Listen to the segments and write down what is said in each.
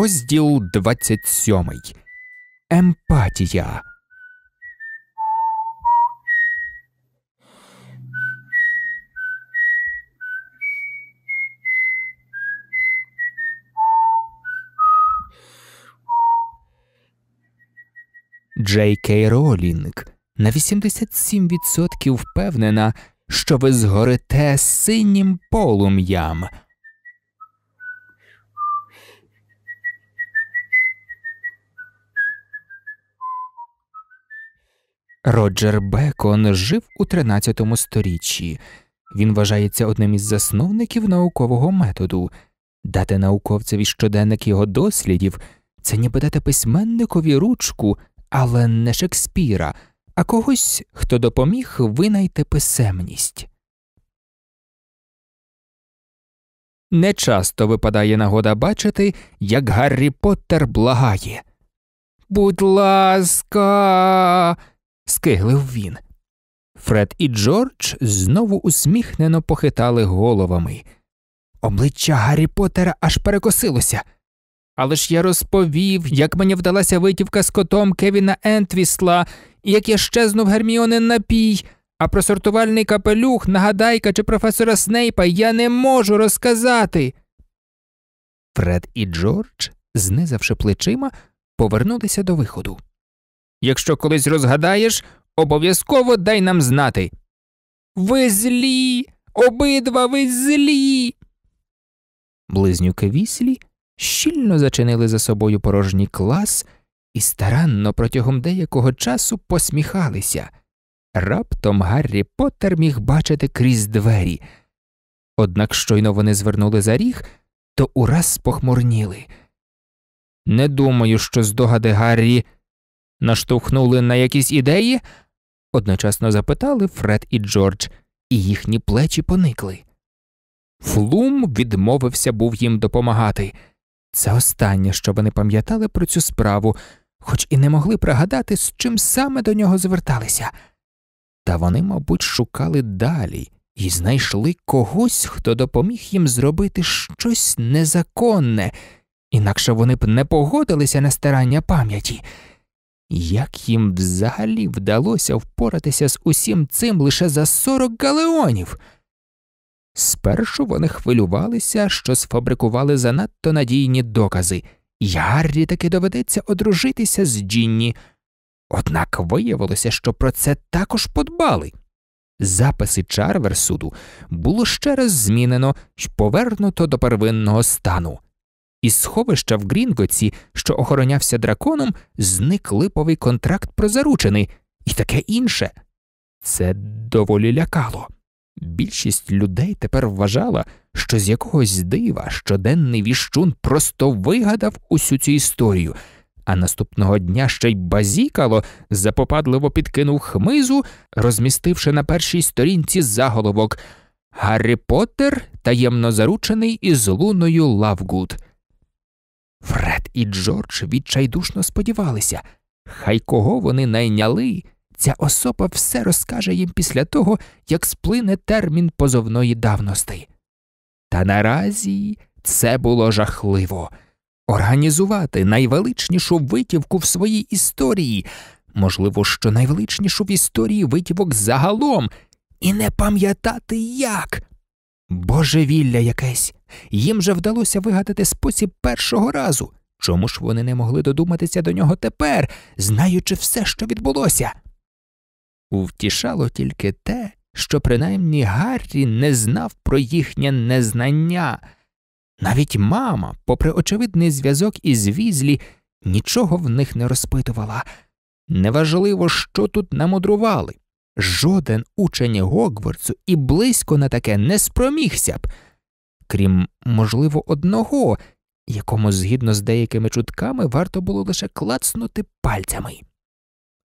Розділ 27. Емпатія. Джей Кей Ролінг на 87% впевнена, що ви згорите синім полум'ям. Роджер Бекон жив у 13 сторіччі. Він вважається одним із засновників наукового методу. Дати науковцеві щоденник його дослідів це ніби дати письменникові ручку, але не Шекспіра, а когось, хто допоміг винайти писемність. Нечасто випадає нагода бачити, як Гаррі Поттер благає. Будь ласка скиглив він. Фред і Джордж знову усміхнено похитали головами. Обличчя Гаррі Поттера аж перекосилося. Але ж я розповів, як мені вдалася витівка з котом Кевіна Ентвісла, і як я щезнув Герміонин напій, а про сортувальний капелюх, нагадайка чи професора Снейпа я не можу розказати. Фред і Джордж, знизавши плечима, повернулися до виходу. Якщо колись розгадаєш, обов'язково дай нам знати. Ви злі, обидва ви злі. Близнюки віслі щільно зачинили за собою порожній клас і старанно протягом деякого часу посміхалися. Раптом Гаррі Поттер міг бачити крізь двері. Однак щойно вони звернули за ріг, то ураз спохмурніли. Не думаю, що здогади Гаррі наштовхнули на якісь ідеї? Одночасно запитали Фред і Джордж, і їхні плечі поникли. Флум відмовився був їм допомагати. Це останнє, що вони пам'ятали про цю справу, хоч і не могли пригадати, з чим саме до нього зверталися. Та вони, мабуть, шукали далі і знайшли когось, хто допоміг їм зробити щось незаконне, інакше вони б не погодилися на старання пам'яті. Як їм взагалі вдалося впоратися з усім цим лише за 40 галеонів? Спершу вони хвилювалися, що сфабрикували занадто надійні докази, і Гаррі таки доведеться одружитися з Джінні. Однак виявилося, що про це також подбали. Записи Чарверсуду було ще раз змінено й повернуто до первинного стану. Із сховища в Грінгоці, що охоронявся драконом, зник липовий контракт про заручений і таке інше. Це доволі лякало. Більшість людей тепер вважала, що з якогось дива щоденний віщун просто вигадав усю цю історію, а наступного дня ще й базікало, запопадливо підкинув хмизу, розмістивши на першій сторінці заголовок Гаррі Поттер таємно заручений із луною Лавгуд. Фред і Джордж відчайдушно сподівалися, хай кого вони найняли, ця особа все розкаже їм після того, як сплине термін позовної давності. Та наразі це було жахливо організувати найвеличнішу витівку в своїй історії, можливо, що найвеличнішу в історії витівок загалом, і не пам'ятати як. Божевілля якесь. Їм же вдалося вигадати спосіб першого разу. Чому ж вони не могли додуматися до нього тепер, знаючи все, що відбулося? Увтішало тільки те, що принаймні Гаррі не знав про їхнє незнання. Навіть мама, попри очевидний зв'язок із візлі, нічого в них не розпитувала. Неважливо, що тут намудрували Жоден учень Гогвардсу і близько на таке не спромігся б, крім, можливо, одного, якому, згідно з деякими чутками, варто було лише клацнути пальцями.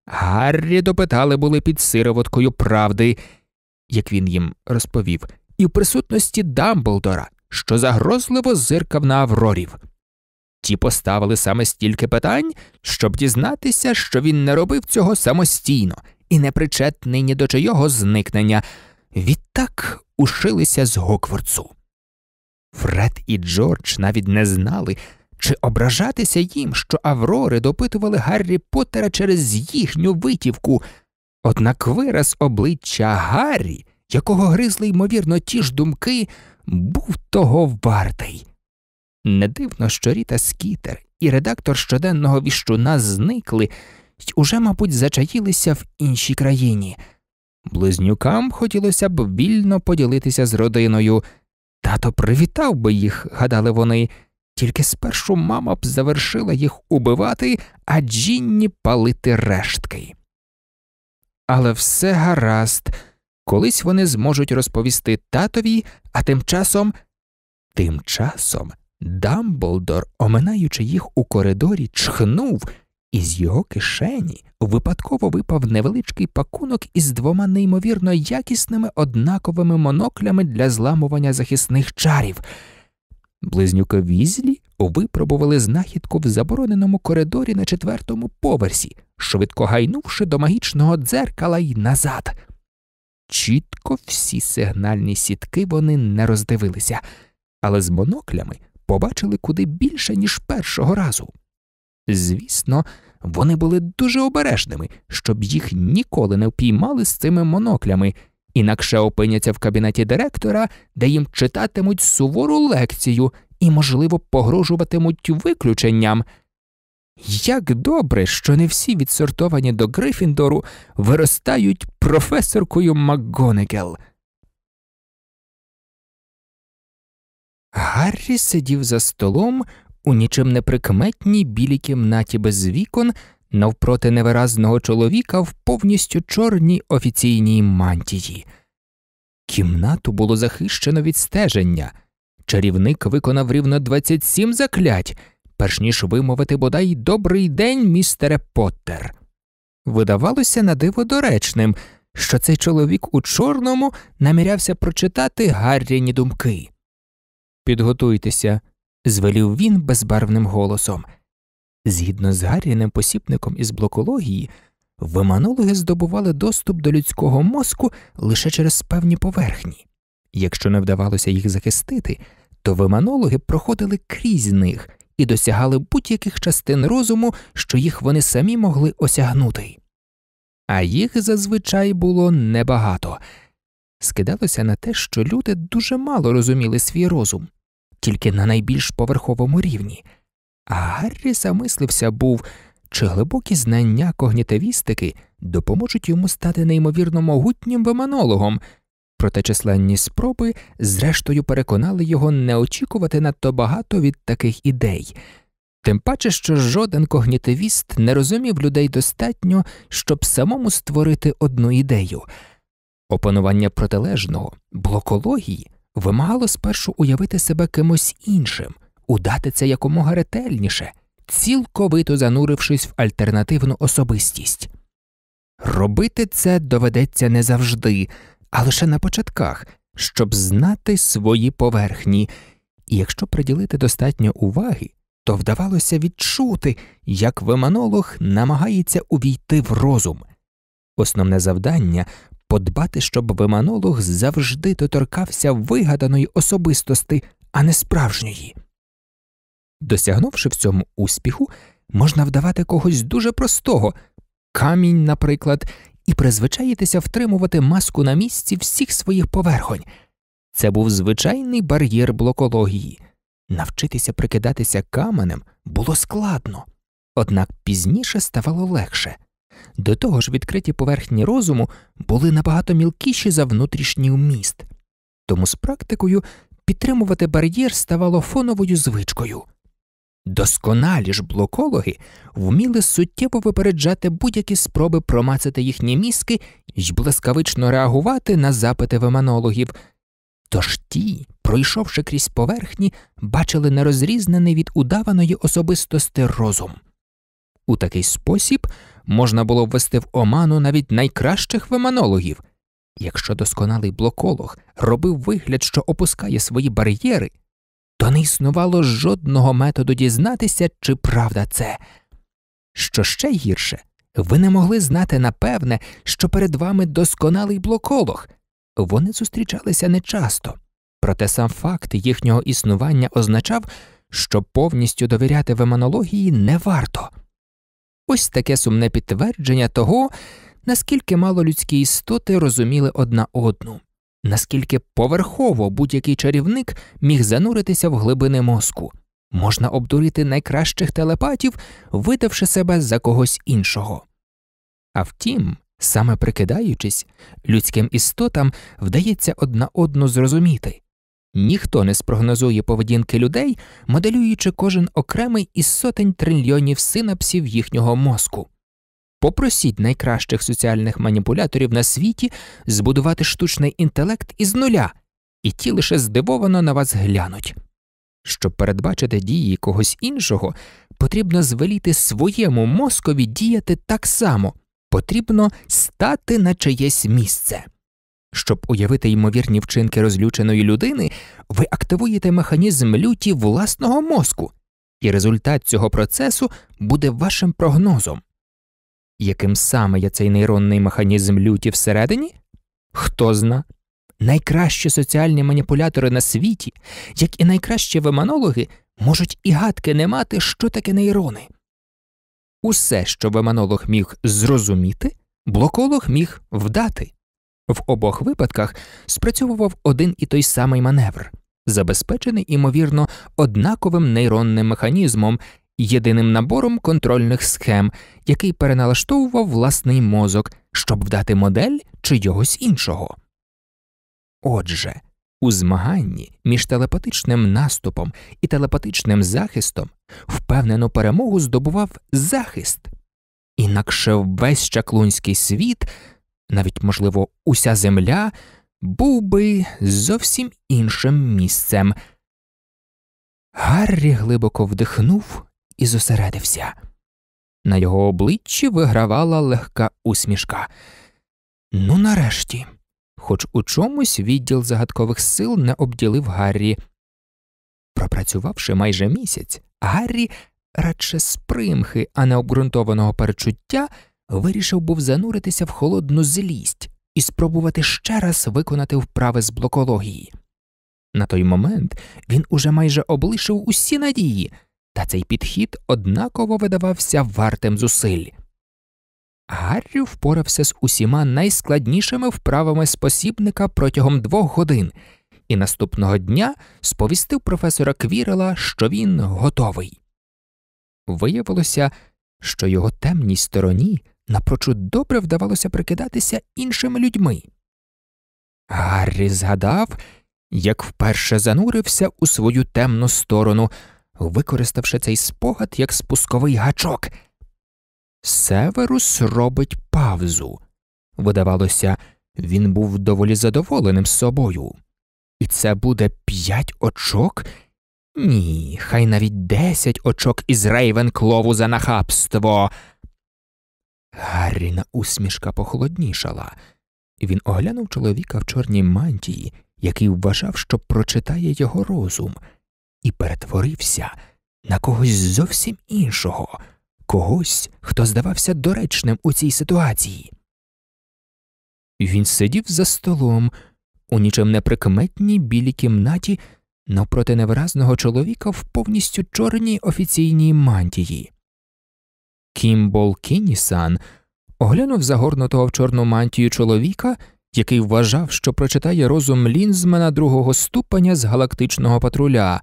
Гаррі допитали були під сироваткою правди, як він їм розповів, і в присутності Дамблдора, що загрозливо зиркав на Аврорів. Ті поставили саме стільки питань, щоб дізнатися, що він не робив цього самостійно і непричетний ні до чого зникнення, відтак ушилися з Гокворцу. Фред і Джордж навіть не знали, чи ображатися їм, що Аврори допитували Гаррі Поттера через їхню витівку, однак вираз обличчя Гаррі, якого гризли, ймовірно, ті ж думки, був того вартий. Не дивно, що Ріта Скітер і редактор щоденного віщуна зникли, й уже, мабуть, зачаїлися в іншій країні. Близнюкам хотілося б вільно поділитися з родиною. Тато привітав би їх, гадали вони, тільки спершу мама б завершила їх убивати, а Джінні палити рештки. Але все гаразд, колись вони зможуть розповісти татові, а тим часом, тим часом Дамблдор, оминаючи їх у коридорі, чхнув. Із його кишені випадково випав невеличкий пакунок із двома неймовірно якісними однаковими моноклями для зламування захисних чарів. Близнюкові злі випробували знахідку в забороненому коридорі на четвертому поверсі, швидко гайнувши до магічного дзеркала й назад. Чітко всі сигнальні сітки вони не роздивилися, але з моноклями побачили куди більше, ніж першого разу. Звісно, вони були дуже обережними, щоб їх ніколи не впіймали з цими моноклями, інакше опиняться в кабінеті директора, де їм читатимуть сувору лекцію і, можливо, погрожуватимуть виключенням. Як добре, що не всі відсортовані до Грифіндору виростають професоркою МакГонегел. Гаррі сидів за столом у нічим не прикметній білій кімнаті без вікон, навпроти невиразного чоловіка в повністю чорній офіційній мантії. Кімнату було захищено від стеження. Чарівник виконав рівно 27 заклять, перш ніж вимовити бодай добрий день, містере Поттер. Видавалося на диво доречним, що цей чоловік у чорному намірявся прочитати гарріні думки. Підготуйтеся, звелів він безбарвним голосом. Згідно з Гарріним посіпником із блокології, виманологи здобували доступ до людського мозку лише через певні поверхні. Якщо не вдавалося їх захистити, то виманологи проходили крізь них і досягали будь-яких частин розуму, що їх вони самі могли осягнути. А їх зазвичай було небагато. Скидалося на те, що люди дуже мало розуміли свій розум, тільки на найбільш поверховому рівні, а Гаррі замислився був, чи глибокі знання когнітивістики допоможуть йому стати неймовірно могутнім виманологом, проте численні спроби, зрештою, переконали його не очікувати надто багато від таких ідей. Тим паче, що жоден когнітивіст не розумів людей достатньо, щоб самому створити одну ідею. Опанування протилежного, блокології вимагало спершу уявити себе кимось іншим, удати це якомога ретельніше, цілковито занурившись в альтернативну особистість. Робити це доведеться не завжди, а лише на початках, щоб знати свої поверхні, і якщо приділити достатньо уваги, то вдавалося відчути, як виманолог намагається увійти в розум. Основне завдання подбати, щоб виманолог завжди доторкався вигаданої особистості, а не справжньої. Досягнувши в цьому успіху, можна вдавати когось дуже простого камінь, наприклад, і призвичаїтися втримувати маску на місці всіх своїх поверхонь. Це був звичайний бар'єр блокології. Навчитися прикидатися каменем було складно, однак пізніше ставало легше. До того ж, відкриті поверхні розуму були набагато мілкіші за внутрішній вміст, тому з практикою підтримувати бар'єр ставало фоновою звичкою. Досконалі ж блокологи вміли суттєво випереджати будь-які спроби промацати їхні мізки і блискавично реагувати на запити веманологів. Тож ті, пройшовши крізь поверхні, бачили нерозрізнений від удаваної особистости розум. У такий спосіб можна було ввести в оману навіть найкращих виманологів. Якщо досконалий блоколог робив вигляд, що опускає свої бар'єри, то не існувало жодного методу дізнатися, чи правда це. Що ще гірше, ви не могли знати напевне, що перед вами досконалий блоколог. Вони зустрічалися нечасто, проте сам факт їхнього існування означав, що повністю довіряти виманології не варто. Ось таке сумне підтвердження того, наскільки мало людські істоти розуміли одна одну, наскільки поверхово будь-який чарівник міг зануритися в глибини мозку, можна обдурити найкращих телепатів, видавши себе за когось іншого. А втім, саме прикидаючись, людським істотам вдається одна одну зрозуміти. Ніхто не спрогнозує поведінки людей, моделюючи кожен окремий із сотень трильйонів синапсів їхнього мозку. Попросіть найкращих соціальних маніпуляторів на світі збудувати штучний інтелект із нуля, і ті лише здивовано на вас глянуть. Щоб передбачити дії когось іншого, потрібно звеліти своєму мозкові діяти так само, потрібно стати на чиєсь місце. Щоб уявити ймовірні вчинки розлюченої людини, ви активуєте механізм люті власного мозку, і результат цього процесу буде вашим прогнозом. Яким саме є цей нейронний механізм люті всередині? Хто зна? Найкращі соціальні маніпулятори на світі, як і найкращі виманологи, можуть і гадки не мати, що таке нейрони. Усе, що веманолог міг зрозуміти, блоколог міг вдати. В обох випадках спрацьовував один і той самий маневр, забезпечений, імовірно, однаковим нейронним механізмом, єдиним набором контрольних схем, який переналаштовував власний мозок, щоб вдати модель чи чогось іншого. Отже, у змаганні між телепатичним наступом і телепатичним захистом впевнену перемогу здобував захист, інакше весь чаклунський світ навіть, можливо, уся земля був би зовсім іншим місцем. Гаррі глибоко вдихнув і зосередився. На його обличчі вигравала легка усмішка. Ну, нарешті, хоч у чомусь відділ загадкових сил не обділив Гаррі. Пропрацювавши майже місяць, Гаррі радше з примхи, а не обґрунтованого перечуття – вирішив був зануритися в холодну злість і спробувати ще раз виконати вправи з блокології. На той момент він уже майже облишив усі надії, та цей підхід однаково видавався вартим зусиль. Гаррі впорався з усіма найскладнішими вправами спосібника протягом двох годин і наступного дня сповістив професора Квірела, що він готовий. Виявилося, що його темній стороні напрочуд добре вдавалося прикидатися іншими людьми. Гаррі згадав, як вперше занурився у свою темну сторону, використавши цей спогад як спусковий гачок. Северус робить павзу. Видавалося, він був доволі задоволеним з собою. І це буде п'ять очок? Ні, хай навіть десять очок із Рейвенклову за нахабство. Гарріна усмішка похолоднішала, він оглянув чоловіка в чорній мантії, який вважав, що прочитає його розум, і перетворився на когось зовсім іншого, когось, хто здавався доречним у цій ситуації. Він сидів за столом у нічим неприкметній білій кімнаті навпроти невразного чоловіка в повністю чорній офіційній мантії. Кімбол Кінісан оглянув загорнутого в чорну мантію чоловіка, який вважав, що прочитає розум лінзмена другого ступеня з галактичного патруля.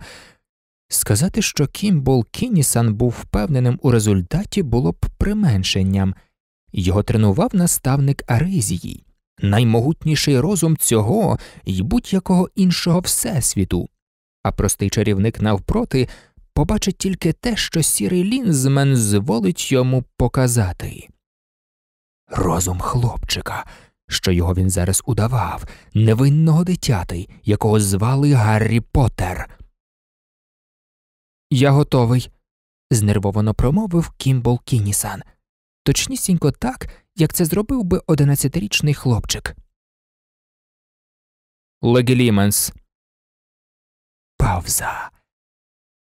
Сказати, що Кімбол Кінісан був впевненим у результаті, було б применшенням, його тренував наставник Аризії, наймогутніший розум цього і будь-якого іншого всесвіту, а простий чарівник навпроти побачить тільки те, що сірий лінзмен зволить йому показати. Розум хлопчика, що його він зараз удавав, невинного дитяти, якого звали Гаррі Поттер. Я готовий, знервовано промовив Кімбол Кінісан. Точнісінько так, як це зробив би одинадцятирічний хлопчик. Легіліменс. Павза.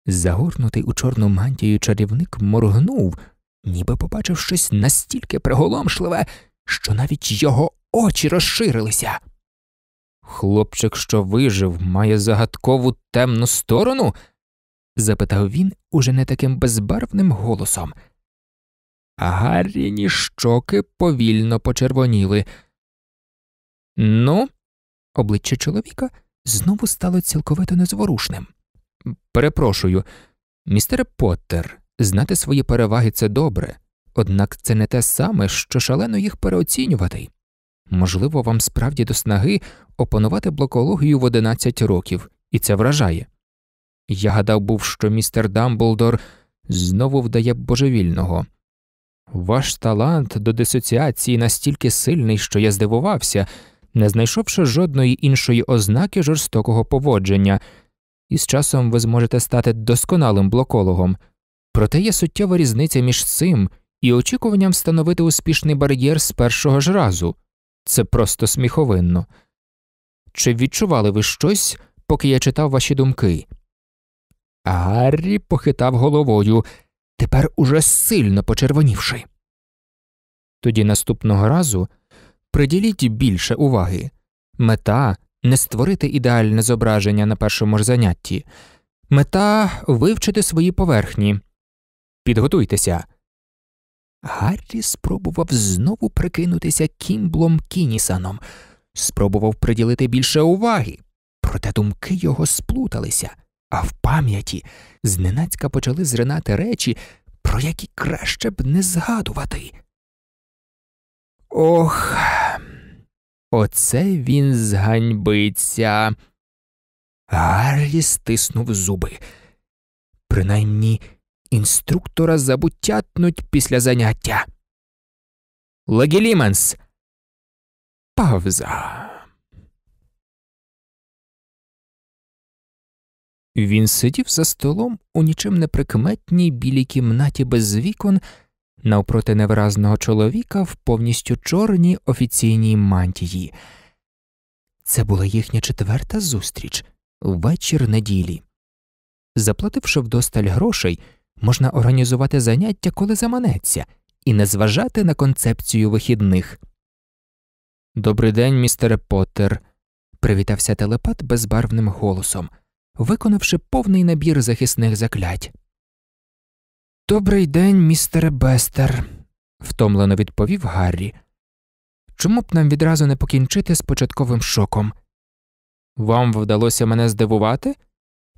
Загорнутий у чорну мантію чарівник моргнув, ніби побачив щось настільки приголомшливе, що навіть його очі розширилися. Хлопчик, що вижив, має загадкову темну сторону? запитав він уже не таким безбарвним голосом. А Гарріні щоки повільно почервоніли. Ну, обличчя чоловіка знову стало цілковито незворушним перепрошую, містер Поттер, знати свої переваги це добре, однак це не те саме, що шалено їх переоцінювати. Можливо, вам справді до снаги опанувати блокологію в 11 років, і це вражає. Я гадав був, що містер Дамблдор знову вдає божевільного. Ваш талант до дисоціації настільки сильний, що я здивувався, не знайшовши жодної іншої ознаки жорстокого поводження, і з часом ви зможете стати досконалим блокологом, проте є суттєва різниця між цим і очікуванням встановити успішний бар'єр з першого ж разу це просто сміховинно. Чи відчували ви щось, поки я читав ваші думки? Гаррі похитав головою, тепер уже сильно почервонівши. Тоді наступного разу приділіть більше уваги. Мета не створити ідеальне зображення на першому ж занятті, мета вивчити свої поверхні. Підготуйтеся. Гаррі спробував знову прикинутися кімблом Кінісаном, спробував приділити більше уваги, проте думки його сплуталися, а в пам'яті зненацька почали зринати речі, про які краще б не згадувати. Ох. Оце він зганьбиться. Гаррі стиснув зуби. Принаймні інструктора забутятнуть після заняття. Легіліменс. Павза. Він сидів за столом у нічим неприкметній білій кімнаті без вікон навпроти невиразного чоловіка в повністю чорній офіційній мантії. Це була їхня четверта зустріч вечір неділі. Заплативши вдосталь грошей, можна організувати заняття, коли заманеться, і не зважати на концепцію вихідних. Добрий день, містере Поттер», – привітався телепат безбарвним голосом, виконавши повний набір захисних заклять. Добрий день, містере Бестер, втомлено відповів Гаррі. Чому б нам відразу не покінчити з початковим шоком? Вам вдалося мене здивувати?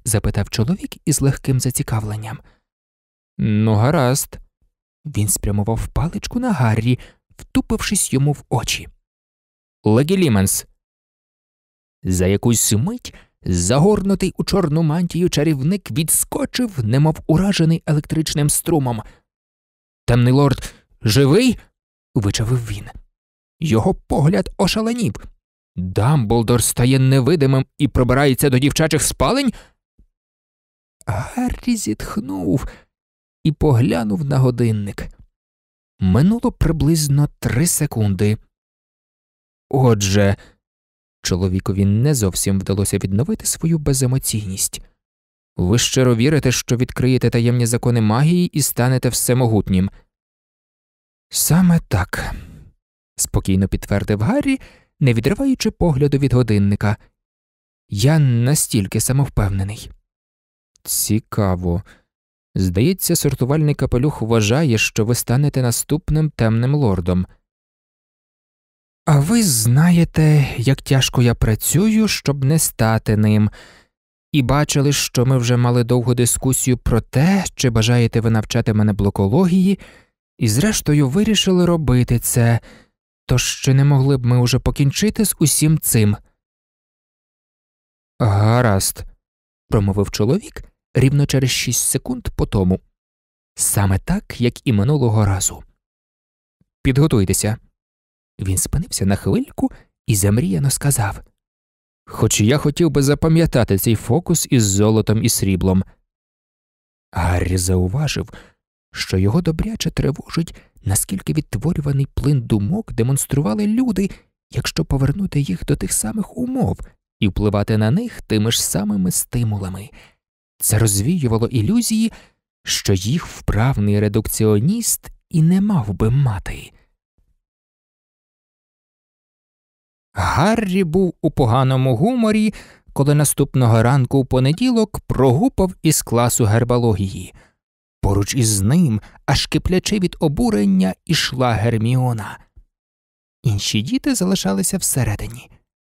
запитав чоловік із легким зацікавленням. Ну, гаразд. Він спрямував паличку на Гаррі, втупившись йому в очі. Легі Ліменс. За якусь мить Загорнутий у чорну мантію чарівник відскочив, немов уражений електричним струмом. Темний лорд живий? вичавив він. Його погляд ошаленів. Дамблдор стає невидимим і пробирається до дівчачих спалень. Гаррі зітхнув і поглянув на годинник. Минуло приблизно три секунди. Отже. Чоловікові не зовсім вдалося відновити свою беземоційність. Ви щиро вірите, що відкриєте таємні закони магії і станете всемогутнім. Саме так, спокійно підтвердив Гаррі, не відриваючи погляду від годинника. Я настільки самовпевнений. Цікаво. Здається, сортувальний капелюх вважає, що ви станете наступним темним лордом. А ви знаєте, як тяжко я працюю, щоб не стати ним, і бачили, що ми вже мали довгу дискусію про те, чи бажаєте ви навчати мене блокології, і зрештою вирішили робити це, тож чи не могли б ми уже покінчити з усім цим? Гаразд, промовив чоловік рівно через шість секунд по тому, саме так, як і минулого разу. Підготуйтеся. Він спинився на хвильку і замріяно сказав Хоч я хотів би запам'ятати цей фокус із золотом і сріблом. Гаррі зауважив, що його добряче тривожить, наскільки відтворюваний плин думок демонстрували люди, якщо повернути їх до тих самих умов і впливати на них тими ж самими стимулами. Це розвіювало ілюзії, що їх вправний редукціоніст і не мав би мати. Гаррі був у поганому гуморі, коли наступного ранку в понеділок прогупав із класу гербалогії. Поруч із ним, аж киплячи від обурення, ішла Герміона. Інші діти залишалися всередині.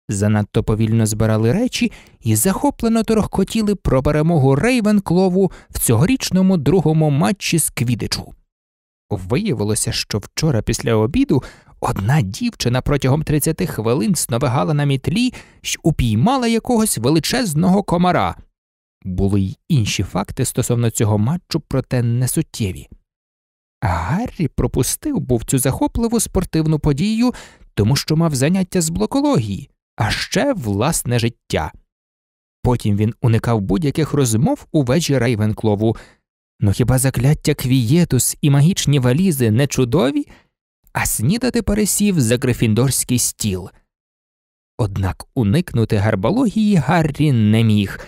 Занадто повільно збирали речі і захоплено торохкотіли про перемогу Рейвенклову в цьогорічному другому матчі з Квідичу. Виявилося, що вчора після обіду Одна дівчина протягом 30 хвилин сновигала на мітлі й упіймала якогось величезного комара. Були й інші факти стосовно цього матчу, проте несуттєві. Гаррі пропустив був цю захопливу спортивну подію, тому що мав заняття з блокології, а ще власне життя. Потім він уникав будь-яких розмов у вежі Рейвенклову. Ну хіба закляття квієтус і магічні валізи не чудові? а снідати пересів за грифіндорський стіл. Однак уникнути гарбології Гаррі не міг,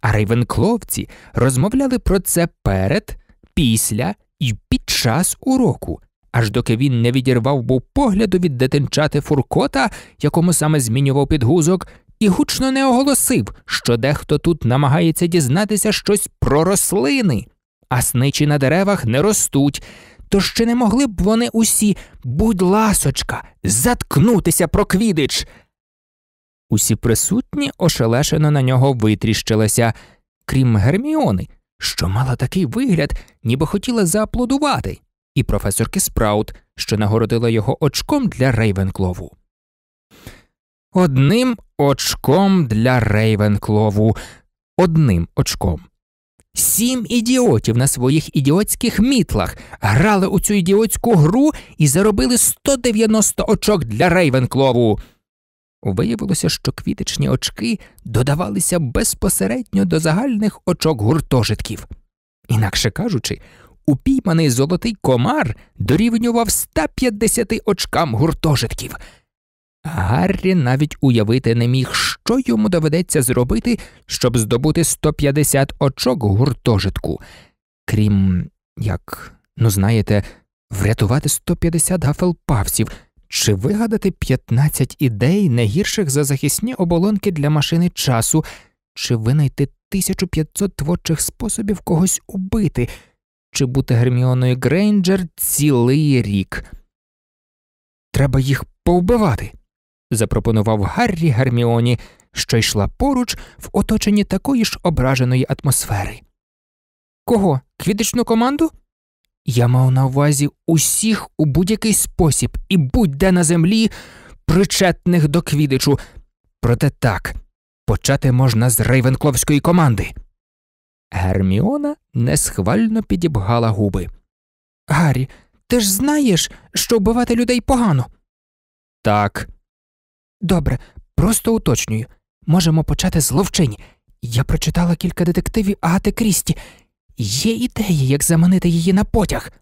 а рейвенкловці розмовляли про це перед, після і під час уроку, аж доки він не відірвав був погляду від дитинчати фуркота, якому саме змінював підгузок, і гучно не оголосив, що дехто тут намагається дізнатися щось про рослини, а сничі на деревах не ростуть то ще не могли б вони усі, будь ласочка, заткнутися про квідич. Усі присутні ошелешено на нього витріщилися, крім Герміони, що мала такий вигляд, ніби хотіла зааплодувати, і професорки Спраут, що нагородила його очком для Рейвенклову. Одним очком для Рейвенклову, одним очком. Сім ідіотів на своїх ідіотських мітлах грали у цю ідіотську гру і заробили 190 очок для Рейвенклову. Виявилося, що квітичні очки додавалися безпосередньо до загальних очок гуртожитків. Інакше кажучи, упійманий золотий комар дорівнював 150 очкам гуртожитків. Гаррі навіть уявити не міг, що йому доведеться зробити, щоб здобути 150 очок гуртожитку, крім як, ну знаєте, врятувати 150 гафелпавців, чи вигадати 15 ідей не гірших за захисні оболонки для машини часу, чи винайти 1500 творчих способів когось убити, чи бути Герміоною Грейнджер цілий рік. Треба їх повбивати, запропонував Гаррі Гарміоні що йшла поруч в оточенні такої ж ображеної атмосфери. Кого? Квітичну команду? Я мав на увазі усіх у будь-який спосіб і будь-де на землі причетних до квідичу. Проте так, почати можна з рейвенкловської команди. Герміона несхвально підібгала губи. Гаррі, ти ж знаєш, що вбивати людей погано? Так. Добре, просто уточнюю можемо почати з Я прочитала кілька детективів Агати Крісті. Є ідеї, як заманити її на потяг.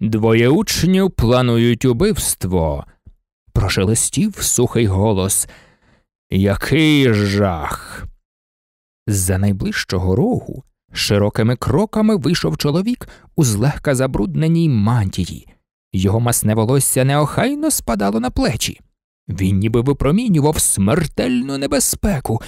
Двоє учнів планують убивство, прошелестів сухий голос. Який жах. За найближчого рогу широкими кроками вийшов чоловік у злегка забрудненій мантії. Його масне волосся неохайно спадало на плечі. Він ніби випромінював смертельну небезпеку,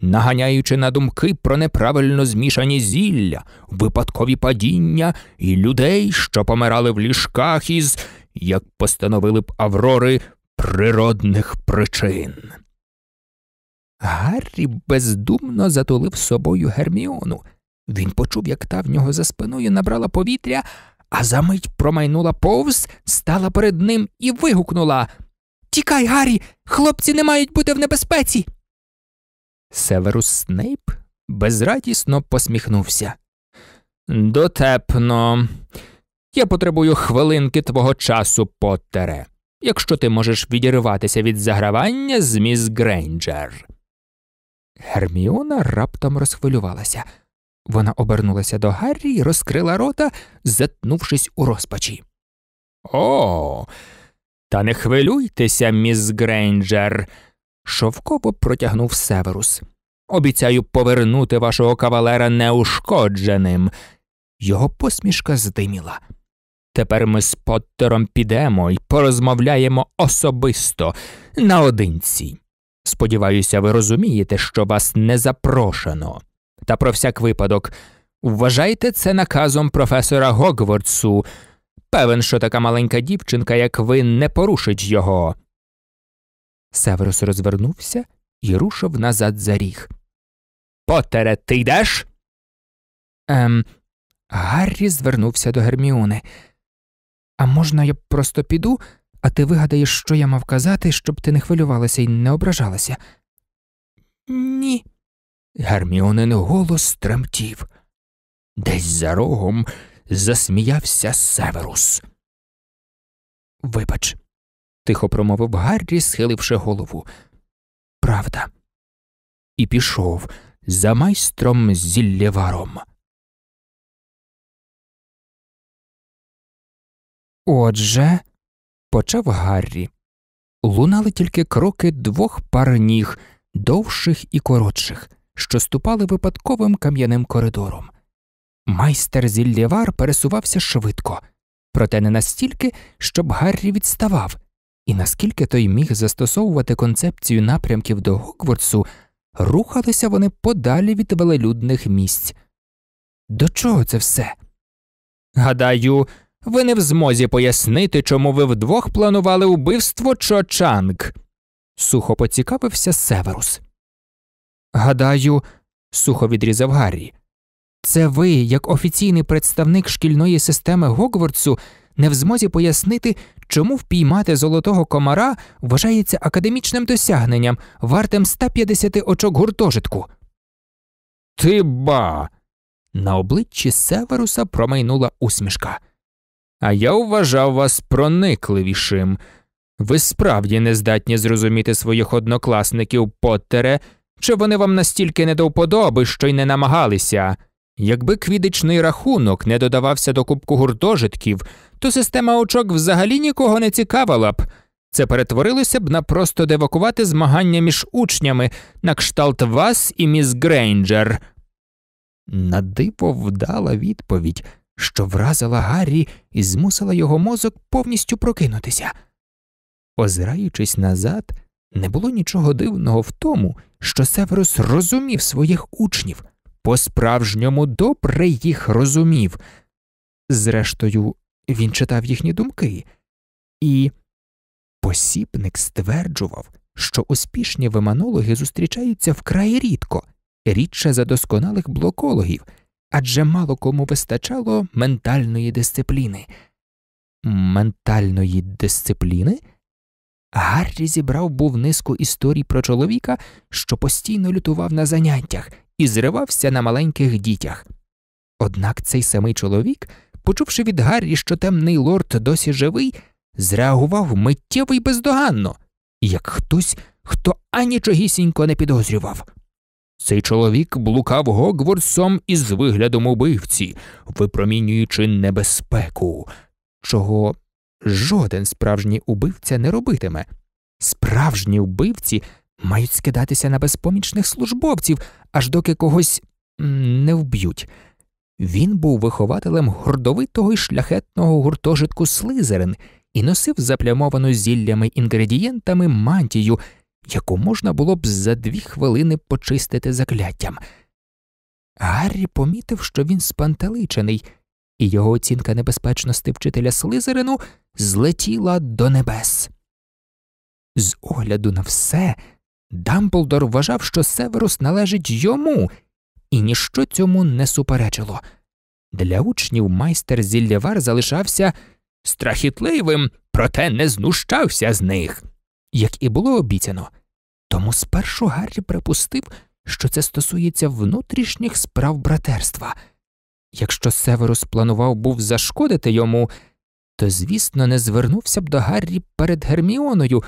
наганяючи на думки про неправильно змішані зілля, випадкові падіння і людей, що помирали в ліжках із, як постановили б Аврори, природних причин. Гаррі бездумно затулив собою Герміону. Він почув, як та в нього за спиною набрала повітря, а за мить промайнула повз, стала перед ним і вигукнула Тікай, Гаррі! Хлопці не мають бути в небезпеці. Северус Снейп безрадісно посміхнувся. Дотепно. Я потребую хвилинки твого часу, Поттере, якщо ти можеш відірватися від загравання з міс Грейнджер. Герміона раптом розхвилювалася. Вона обернулася до Гаррі і розкрила рота, затнувшись у розпачі. О, та не хвилюйтеся, міс Грейнджер, шовково протягнув Северус. Обіцяю повернути вашого кавалера неушкодженим. Його посмішка здиміла. Тепер ми з Поттером підемо і порозмовляємо особисто, наодинці. Сподіваюся, ви розумієте, що вас не запрошено. Та про всяк випадок, вважайте це наказом професора Гогвардсу – певен, що така маленька дівчинка, як ви, не порушить його. Северус розвернувся і рушив назад за ріг. Потере, ти йдеш? Ем, Гаррі звернувся до Герміони. А можна я просто піду, а ти вигадаєш, що я мав казати, щоб ти не хвилювалася і не ображалася? Ні. Герміонин голос тремтів. Десь за рогом засміявся Северус. Вибач, тихо промовив Гаррі, схиливши голову. Правда. І пішов за майстром Зіллєваром. Отже, почав Гаррі. Лунали тільки кроки двох пар ніг, довших і коротших, що ступали випадковим кам'яним коридором. Майстер Зіллєвар пересувався швидко, проте не настільки, щоб Гаррі відставав, і наскільки той міг застосовувати концепцію напрямків до Гоквордсу, рухалися вони подалі від велелюдних місць. До чого це все? Гадаю, ви не в змозі пояснити, чому ви вдвох планували вбивство Чочанг, сухо поцікавився Северус. Гадаю, сухо відрізав Гаррі. Це ви, як офіційний представник шкільної системи Гогвардсу, не в змозі пояснити, чому впіймати золотого комара вважається академічним досягненням, вартим 150 очок гуртожитку. Ти ба. На обличчі Северуса промайнула усмішка. А я вважав вас проникливішим. Ви справді не здатні зрозуміти своїх однокласників Поттере, чи вони вам настільки не до вподоби, що й не намагалися. Якби квідичний рахунок не додавався до кубку гуртожитків, то система очок взагалі нікого не цікавила б. Це перетворилося б на просто девакувати змагання між учнями на кшталт вас і міс Грейнджер. Надиво вдала відповідь, що вразила Гаррі і змусила його мозок повністю прокинутися. Озираючись назад, не було нічого дивного в тому, що Северус розумів своїх учнів по справжньому добре їх розумів. Зрештою, він читав їхні думки, і посібник стверджував, що успішні виманологи зустрічаються вкрай рідко, рідше за досконалих блокологів, адже мало кому вистачало ментальної дисципліни. Ментальної дисципліни? Гаррі зібрав був низку історій про чоловіка, що постійно лютував на заняттях і зривався на маленьких дітях. Однак цей самий чоловік, почувши від Гаррі, що темний лорд досі живий, зреагував миттєво й бездоганно, як хтось, хто анічогісінько не підозрював. Цей чоловік блукав Гогворсом із виглядом убивці, випромінюючи небезпеку, чого жоден справжній убивця не робитиме. Справжні вбивці мають скидатися на безпомічних службовців, аж доки когось не вб'ють. Він був вихователем гордовитого і шляхетного гуртожитку Слизерин і носив заплямовану зіллями інгредієнтами мантію, яку можна було б за дві хвилини почистити закляттям. Гаррі помітив, що він спантеличений, і його оцінка небезпечності вчителя Слизерину злетіла до небес. З огляду на все Дамблдор вважав, що Северус належить йому, і ніщо цьому не суперечило. Для учнів майстер Зіллєвар залишався страхітливим, проте не знущався з них, як і було обіцяно. Тому спершу Гаррі припустив, що це стосується внутрішніх справ братерства. Якщо Северус планував був зашкодити йому, то, звісно, не звернувся б до Гаррі перед Герміоною,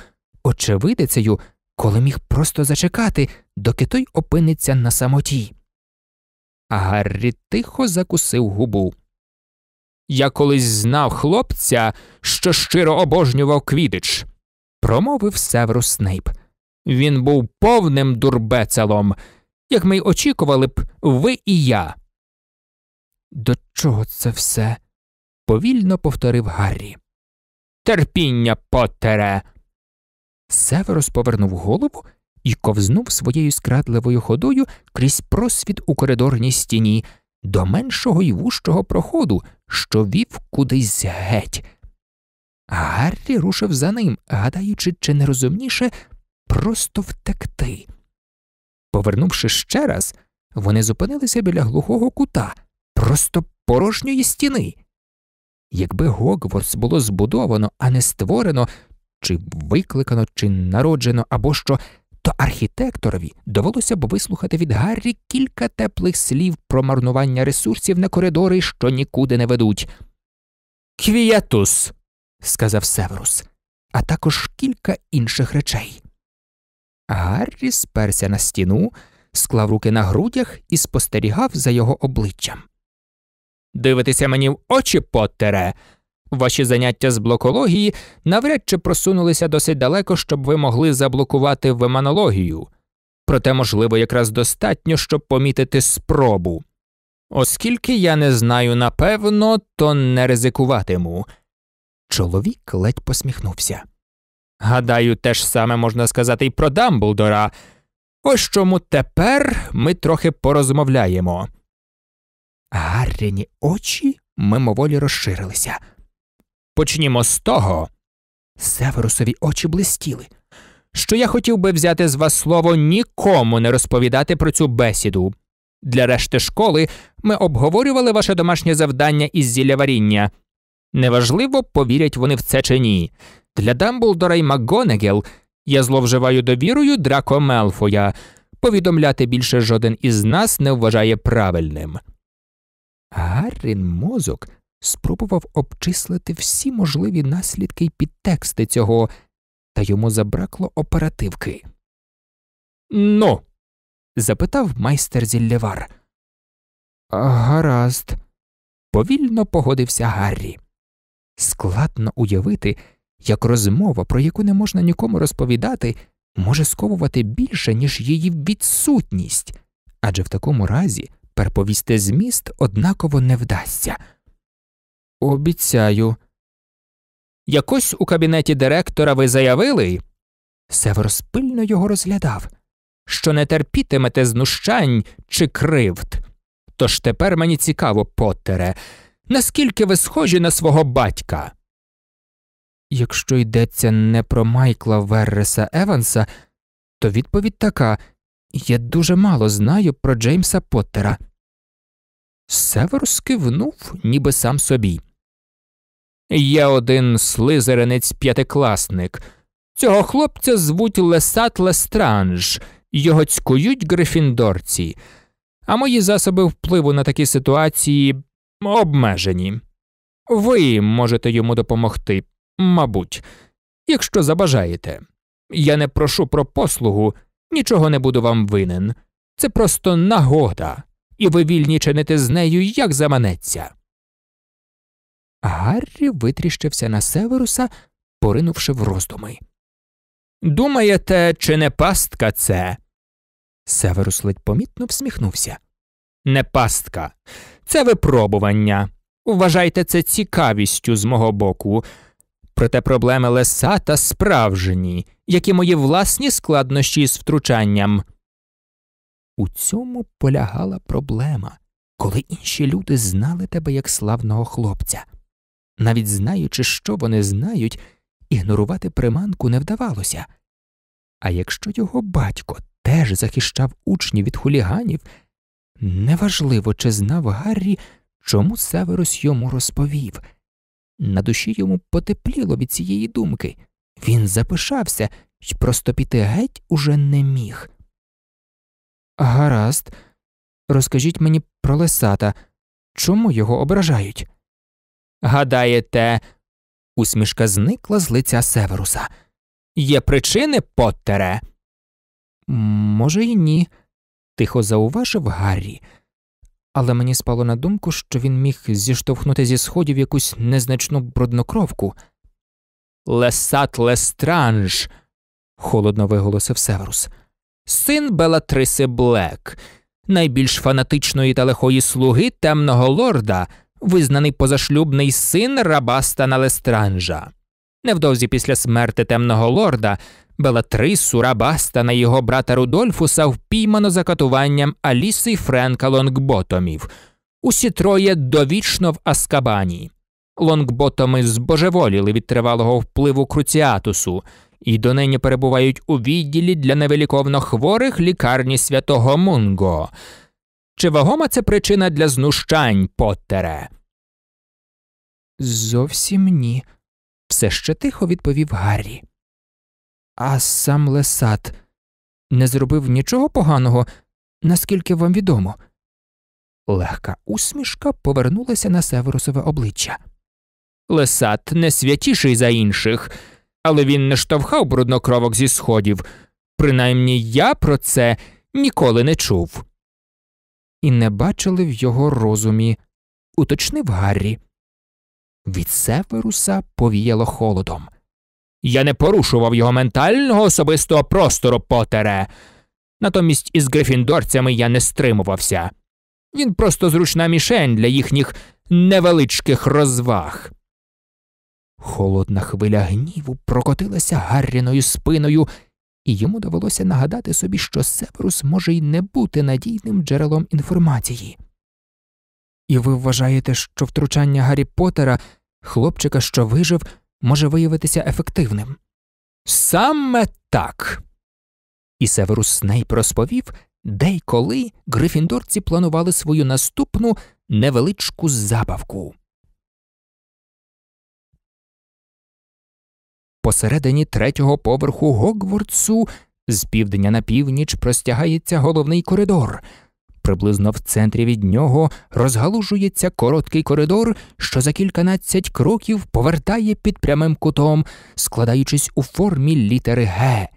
очевидицею коли міг просто зачекати, доки той опиниться на самоті. А Гаррі тихо закусив губу. Я колись знав хлопця, що щиро обожнював квідич, промовив Севрус Снейп. Він був повним дурбецелом, як ми й очікували б ви і я. До чого це все? повільно повторив Гаррі. Терпіння Поттере!» Северус повернув голову і ковзнув своєю скрадливою ходою крізь просвіт у коридорній стіні до меншого й вущого проходу, що вів кудись геть. Гаррі рушив за ним, гадаючи, чи не розумніше просто втекти. Повернувши ще раз, вони зупинилися біля глухого кута, просто порожньої стіни. Якби Гогворс було збудовано, а не створено, чи викликано, чи народжено, або що, то архітекторові довелося б вислухати від Гаррі кілька теплих слів про марнування ресурсів на коридори, що нікуди не ведуть. Квіятус, сказав Северус, а також кілька інших речей. Гаррі сперся на стіну, склав руки на грудях і спостерігав за його обличчям. Дивитися мені в очі, Поттере, Ваші заняття з блокології навряд чи просунулися досить далеко, щоб ви могли заблокувати виманологію, проте, можливо, якраз достатньо, щоб помітити спробу. Оскільки я не знаю напевно, то не ризикуватиму. Чоловік ледь посміхнувся. Гадаю, те ж саме можна сказати й про Дамблдора. Ось чому тепер ми трохи порозмовляємо. Гарріні очі мимоволі розширилися. Почнімо з того. Северусові очі блистіли. Що я хотів би взяти з вас слово нікому не розповідати про цю бесіду. Для решти школи ми обговорювали ваше домашнє завдання із зіляваріння. Неважливо, повірять вони в це чи ні. Для Дамблдора й МакГонегел я зловживаю довірою Драко Мелфоя. Повідомляти більше жоден із нас не вважає правильним. Гаррін мозок спробував обчислити всі можливі наслідки й підтексти цього, та йому забракло оперативки. Ну? запитав майстер Зіллєвар. Гаразд, повільно погодився Гаррі. Складно уявити, як розмова, про яку не можна нікому розповідати, може сковувати більше, ніж її відсутність, адже в такому разі переповісти зміст однаково не вдасться. Обіцяю. Якось у кабінеті директора ви заявили. Северус пильно його розглядав, що не терпітимете знущань чи кривд. Тож тепер мені цікаво, Поттере, наскільки ви схожі на свого батька. Якщо йдеться не про Майкла Верреса Еванса, то відповідь така я дуже мало знаю про Джеймса Поттера. Север скивнув, ніби сам собі. Є один слизеринець п'ятикласник. Цього хлопця звуть Лесат Лестранж, його цькують грифіндорці, а мої засоби впливу на такі ситуації обмежені. Ви можете йому допомогти, мабуть, якщо забажаєте. Я не прошу про послугу, нічого не буду вам винен. Це просто нагода і ви вільні чинити з нею, як заманеться. Гаррі витріщився на Северуса, поринувши в роздуми. Думаєте, чи не пастка це? Северус ледь помітно всміхнувся. Не пастка, це випробування. Вважайте це цікавістю з мого боку. Проте проблеми леса та справжні, як і мої власні складнощі з втручанням. У цьому полягала проблема, коли інші люди знали тебе як славного хлопця. Навіть знаючи, що вони знають, ігнорувати приманку не вдавалося. А якщо його батько теж захищав учнів від хуліганів, неважливо, чи знав Гаррі, чому Северус йому розповів. На душі йому потепліло від цієї думки, він запишався і просто піти геть уже не міг. Гаразд, розкажіть мені про Лесата чому його ображають? Гадаєте, усмішка зникла з лиця Северуса. Є причини, Поттере?» Може, й ні, тихо зауважив Гаррі, але мені спало на думку, що він міг зіштовхнути зі сходів якусь незначну бруднокровку. Лесат Лестранж, холодно виголосив Северус син Белатриси Блек, найбільш фанатичної та лихої слуги темного лорда, визнаний позашлюбний син Рабастана Лестранжа. Невдовзі після смерти темного лорда Белатрису, Рабастана і його брата Рудольфуса впіймано за катуванням Аліси і Френка Лонгботомів. Усі троє довічно в Аскабані. Лонгботоми збожеволіли від тривалого впливу Круціатусу – і донині перебувають у відділі для невеликовно хворих лікарні святого Мунго. Чи вагома це причина для знущань, Поттере? Зовсім ні, все ще тихо відповів Гаррі. А сам Лесат не зробив нічого поганого, наскільки вам відомо. Легка усмішка повернулася на северусове обличчя. Лесат не святіший за інших але він не штовхав бруднокровок зі сходів. Принаймні я про це ніколи не чув. І не бачили в його розумі, уточнив Гаррі. Від Северуса повіяло холодом. Я не порушував його ментального особистого простору, Потере. Натомість із грифіндорцями я не стримувався. Він просто зручна мішень для їхніх невеличких розваг. Холодна хвиля гніву прокотилася Гарріною спиною, і йому довелося нагадати собі, що Северус може й не бути надійним джерелом інформації. І ви вважаєте, що втручання Гаррі Поттера, хлопчика, що вижив, може виявитися ефективним? Саме так. І Северус Снейп розповів, де й коли грифіндорці планували свою наступну невеличку забавку. посередині третього поверху Гогвортсу з південня на північ простягається головний коридор. Приблизно в центрі від нього розгалужується короткий коридор, що за кільканадцять кроків повертає під прямим кутом, складаючись у формі літери Г.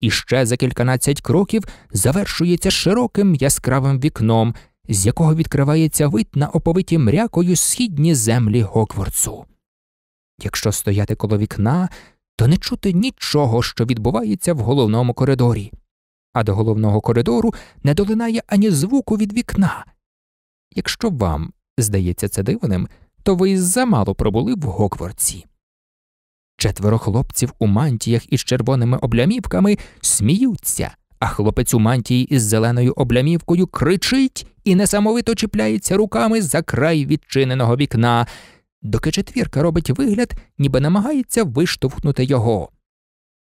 І ще за кільканадцять кроків завершується широким яскравим вікном, з якого відкривається вид на оповиті мрякою східні землі Гокворцу. Якщо стояти коло вікна, то не чути нічого, що відбувається в головному коридорі, а до головного коридору не долинає ані звуку від вікна. Якщо вам здається це дивним, то ви замало пробули в Гокворці. Четверо хлопців у мантіях із червоними облямівками сміються, а хлопець у мантії із зеленою облямівкою кричить і несамовито чіпляється руками за край відчиненого вікна доки четвірка робить вигляд, ніби намагається виштовхнути його.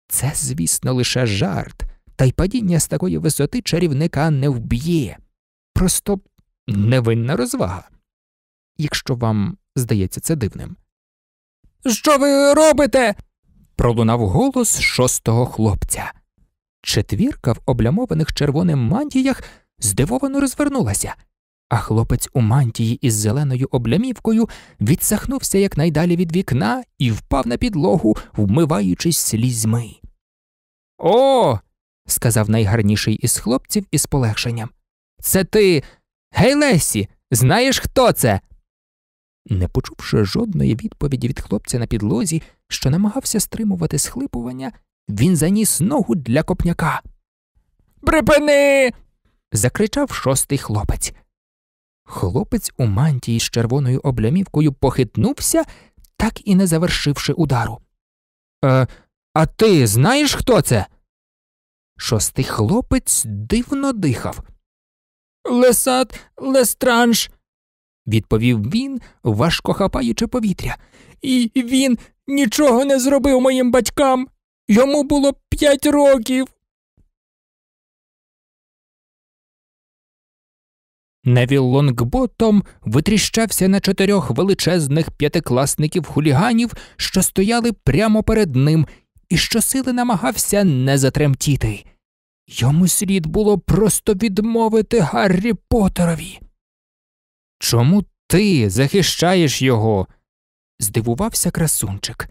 Це, звісно, лише жарт, та й падіння з такої висоти чарівника не вб'є. Просто невинна розвага. Якщо вам здається це дивним. Що ви робите? пролунав голос шостого хлопця. Четвірка в облямованих червоним мантіях здивовано розвернулася а хлопець у мантії із зеленою облямівкою відсахнувся якнайдалі від вікна і впав на підлогу, вмиваючись слізьми. О. сказав найгарніший із хлопців із полегшенням. Це ти. Гей, Лесі, знаєш, хто це? Не почувши жодної відповіді від хлопця на підлозі, що намагався стримувати схлипування, він заніс ногу для копняка. Припини. закричав шостий хлопець. Хлопець у мантії з червоною облямівкою похитнувся, так і не завершивши удару. «Е, А ти знаєш, хто це? Шостий хлопець дивно дихав. Лесат, лестранж, відповів він, важко хапаючи повітря. І він нічого не зробив моїм батькам. Йому було п'ять років. Невіл Лонгботом витріщався на чотирьох величезних п'ятикласників хуліганів, що стояли прямо перед ним, і щосили намагався не затремтіти. Йому слід було просто відмовити Гаррі Поттерові. Чому ти захищаєш його? здивувався красунчик.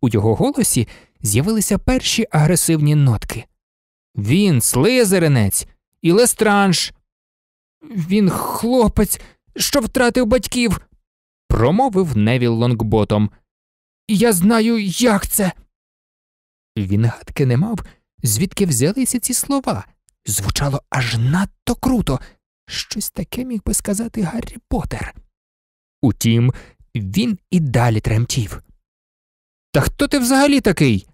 У його голосі з'явилися перші агресивні нотки. Він слизеринець і лестранж. Він хлопець, що втратив батьків, промовив Невіл Лонгботом. Я знаю, як це. Він гадки не мав, звідки взялися ці слова. Звучало аж надто круто. Щось таке міг би сказати Гаррі Поттер. Утім, він і далі тремтів. Та хто ти взагалі такий?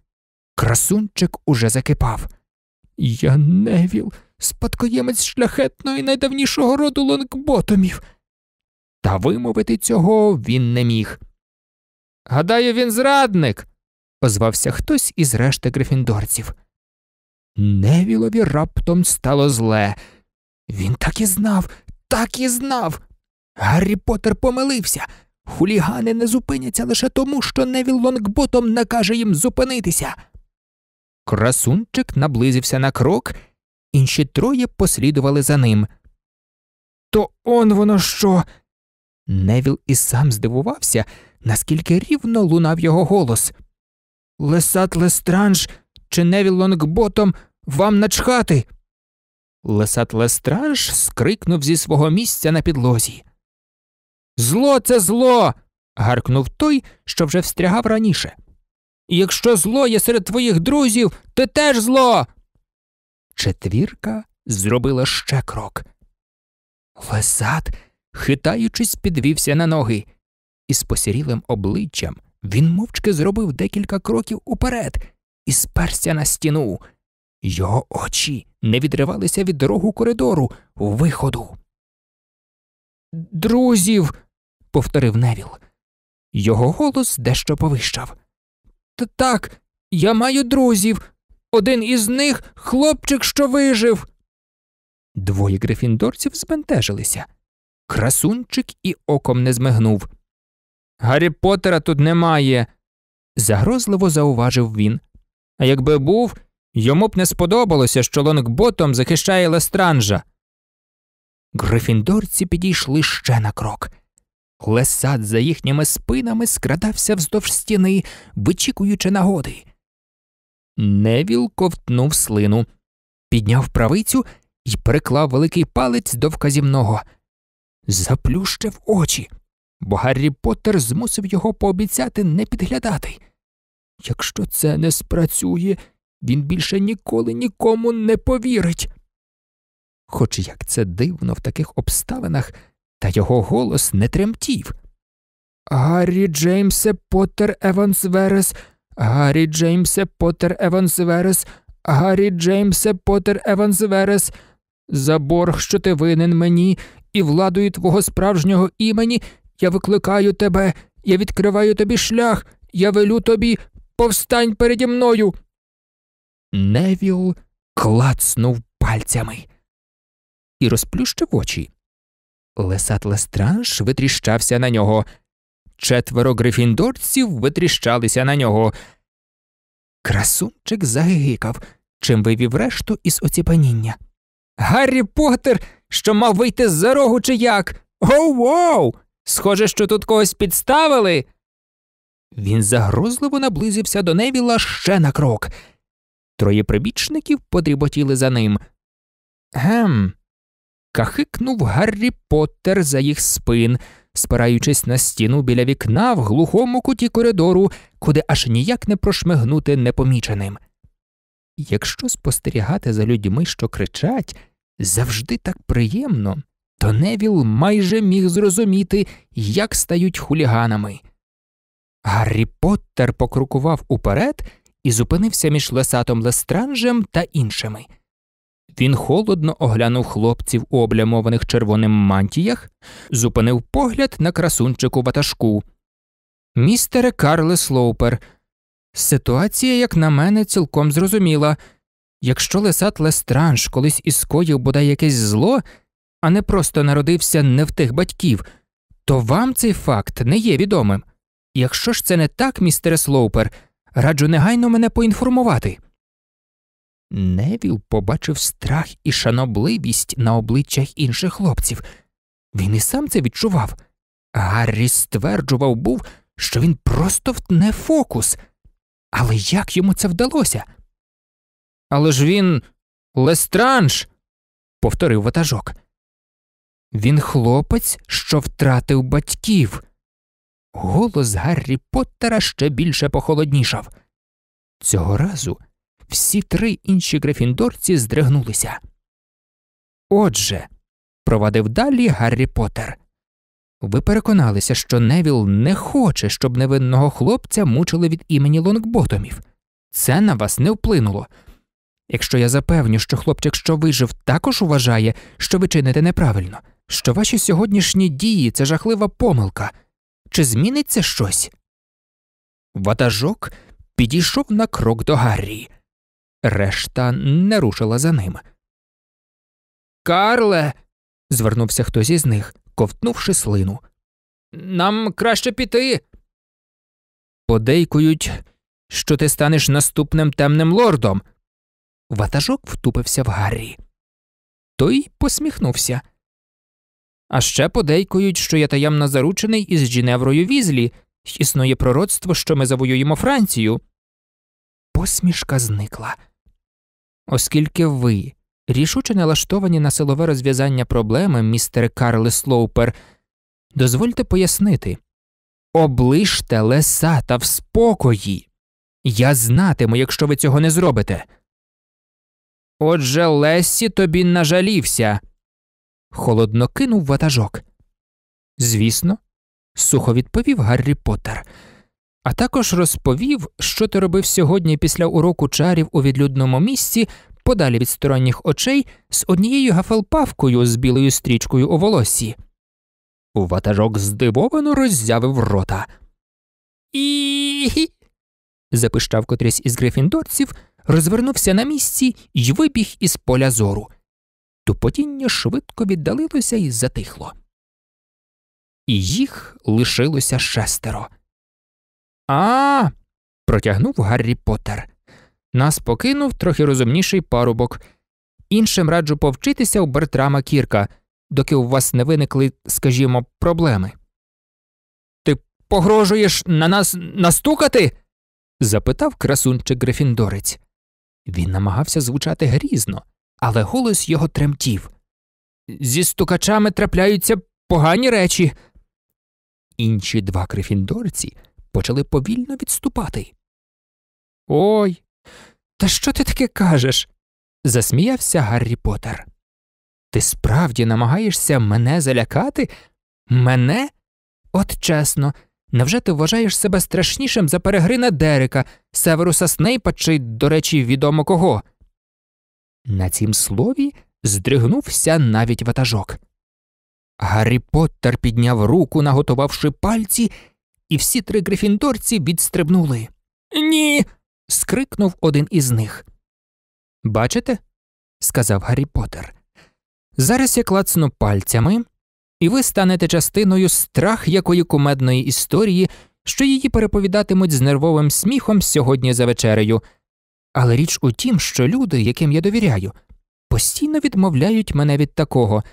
Красунчик уже закипав. Я невіл спадкоємець шляхетного і найдавнішого роду лонгботомів. Та вимовити цього він не міг. Гадаю, він зрадник, озвався хтось із решти грифіндорців. Невілові раптом стало зле. Він так і знав, так і знав. Гаррі Поттер помилився. Хулігани не зупиняться лише тому, що Невіл Лонгботом накаже їм зупинитися. Красунчик наблизився на крок інші троє послідували за ним. То он воно що? Невіл і сам здивувався, наскільки рівно лунав його голос. Лесат Лестранж чи Невіл Лонгботом вам начхати. Лесат Лестранж скрикнув зі свого місця на підлозі. Зло це зло. гаркнув той, що вже встрягав раніше. Якщо зло є серед твоїх друзів, ти теж зло четвірка зробила ще крок. Весат, хитаючись, підвівся на ноги, і з посірілим обличчям він мовчки зробив декілька кроків уперед і сперся на стіну. Його очі не відривалися від дорогу коридору виходу. Друзів. повторив Невіл. Його голос дещо повищав. Так, я маю друзів. Один із них хлопчик, що вижив. Двоє грифіндорців збентежилися. Красунчик і оком не змигнув. Гаррі Поттера тут немає, загрозливо зауважив він. А якби був, йому б не сподобалося, що лонгботом захищає Лестранжа. Грифіндорці підійшли ще на крок. Лесад за їхніми спинами скрадався вздовж стіни, вичікуючи нагоди. Невіл ковтнув слину, підняв правицю і приклав великий палець до вказівного. Заплющив очі, бо Гаррі Поттер змусив його пообіцяти не підглядати. Якщо це не спрацює, він більше ніколи нікому не повірить. Хоч як це дивно в таких обставинах, та його голос не тремтів. Гаррі Джеймсе Поттер Еванс Верес Гаррі Джеймсе Поттер Еванс Верес, Гаррі Джеймсе Поттер Еванс Верес, за борг, що ти винен мені, і владою твого справжнього імені, я викликаю тебе, я відкриваю тобі шлях, я велю тобі, повстань переді мною. Невіл клацнув пальцями і розплющив очі. Лесат Лестранж витріщався на нього четверо грифіндорців витріщалися на нього. Красунчик загигикав, чим вивів решту із оціпаніння. Гаррі Поттер, що мав вийти з за рогу чи як? Оу-оу! Схоже, що тут когось підставили. Він загрозливо наблизився до Невіла ще на крок. Троє прибічників подріботіли за ним. Гем. Кахикнув Гаррі Поттер за їх спин, спираючись на стіну біля вікна в глухому куті коридору, куди аж ніяк не прошмигнути непоміченим. Якщо спостерігати за людьми, що кричать, завжди так приємно, то Невіл майже міг зрозуміти, як стають хуліганами. Гаррі Поттер покрукував уперед і зупинився між Лесатом Лестранжем та іншими. Він холодно оглянув хлопців у облямованих червоним мантіях, зупинив погляд на красунчику ватажку. Містере Карле Слоупер, ситуація, як на мене, цілком зрозуміла. Якщо Лесат Лестранж колись іскоїв бодай якесь зло, а не просто народився не в тих батьків, то вам цей факт не є відомим. Якщо ж це не так, містере Слоупер, раджу негайно мене поінформувати. Невіл побачив страх і шанобливість на обличчях інших хлопців. Він і сам це відчував. Гаррі стверджував був, що він просто втне фокус. Але як йому це вдалося? Але ж він лестранж, повторив ватажок. Він хлопець, що втратив батьків. Голос Гаррі Поттера ще більше похолоднішав. Цього разу всі три інші грифіндорці здригнулися. Отже, провадив далі Гаррі Поттер, ви переконалися, що Невіл не хоче, щоб невинного хлопця мучили від імені лонгботомів. Це на вас не вплинуло. Якщо я запевню, що хлопчик, що вижив, також вважає, що ви чините неправильно, що ваші сьогоднішні дії це жахлива помилка, чи зміниться щось? Ватажок підійшов на крок до Гаррії решта не рушила за ним. Карле. звернувся хтось із них, ковтнувши слину. Нам краще піти. Подейкують, що ти станеш наступним темним лордом. Ватажок втупився в Гаррі. Той посміхнувся. А ще подейкують, що я таємно заручений із Джіневрою візлі, існує пророцтво, що ми завоюємо Францію. Посмішка зникла оскільки ви рішуче налаштовані на силове розв'язання проблеми, містер Карле Слоупер, дозвольте пояснити облиште леса та в спокої. Я знатиму, якщо ви цього не зробите. Отже, Лесі тобі нажалівся. Холодно кинув ватажок. Звісно, сухо відповів Гаррі Поттер – а також розповів, що ти робив сьогодні після уроку чарів у відлюдному місці, подалі від сторонніх очей, з однією гафелпавкою з білою стрічкою у волосі. Ватажок здивовано роззявив рота. І. запищав котрийсь із грифіндорців, розвернувся на місці й вибіг із поля зору. Тупотіння швидко віддалилося і затихло. І їх лишилося шестеро. А. протягнув Гаррі Поттер. Нас покинув трохи розумніший парубок. Іншим раджу повчитися у Бертрама Кірка, доки у вас не виникли, скажімо, проблеми. Ти погрожуєш на нас настукати? запитав красунчик Грифіндорець. Він намагався звучати грізно, але голос його тремтів. Зі стукачами трапляються погані речі. Інші два грифіндорці – почали повільно відступати. Ой, та що ти таке кажеш? засміявся Гаррі Поттер. Ти справді намагаєшся мене залякати? Мене? От чесно, невже ти вважаєш себе страшнішим за перегрина Дерека, Северуса Снейпа чи, до речі, відомо кого? На цім слові здригнувся навіть ватажок. Гаррі Поттер підняв руку, наготувавши пальці, і всі три грифіндорці відстрибнули. Ні. скрикнув один із них. Бачите? сказав Гаррі Поттер. Зараз я клацну пальцями, і ви станете частиною страх якої кумедної історії, що її переповідатимуть з нервовим сміхом сьогодні за вечерею. Але річ у тім, що люди, яким я довіряю, постійно відмовляють мене від такого.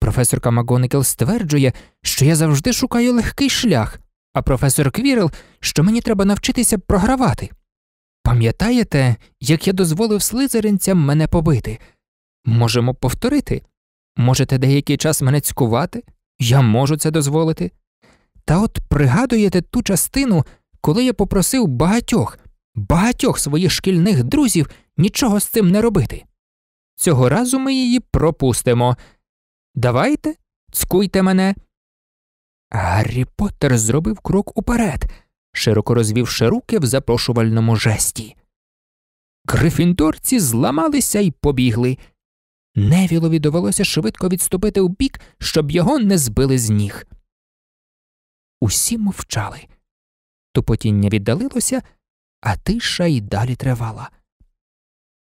Професорка Магонекел стверджує, що я завжди шукаю легкий шлях, а професор Квірл, що мені треба навчитися програвати. Пам'ятаєте, як я дозволив слизеринцям мене побити? Можемо повторити? Можете деякий час мене цькувати? Я можу це дозволити. Та от пригадуєте ту частину, коли я попросив багатьох, багатьох своїх шкільних друзів нічого з цим не робити. Цього разу ми її пропустимо. Давайте, цкуйте мене. Гаррі Поттер зробив крок уперед, широко розвівши руки в запрошувальному жесті. Грифіндорці зламалися і побігли. Невілові довелося швидко відступити у бік, щоб його не збили з ніг. Усі мовчали. Тупотіння віддалилося, а тиша й далі тривала.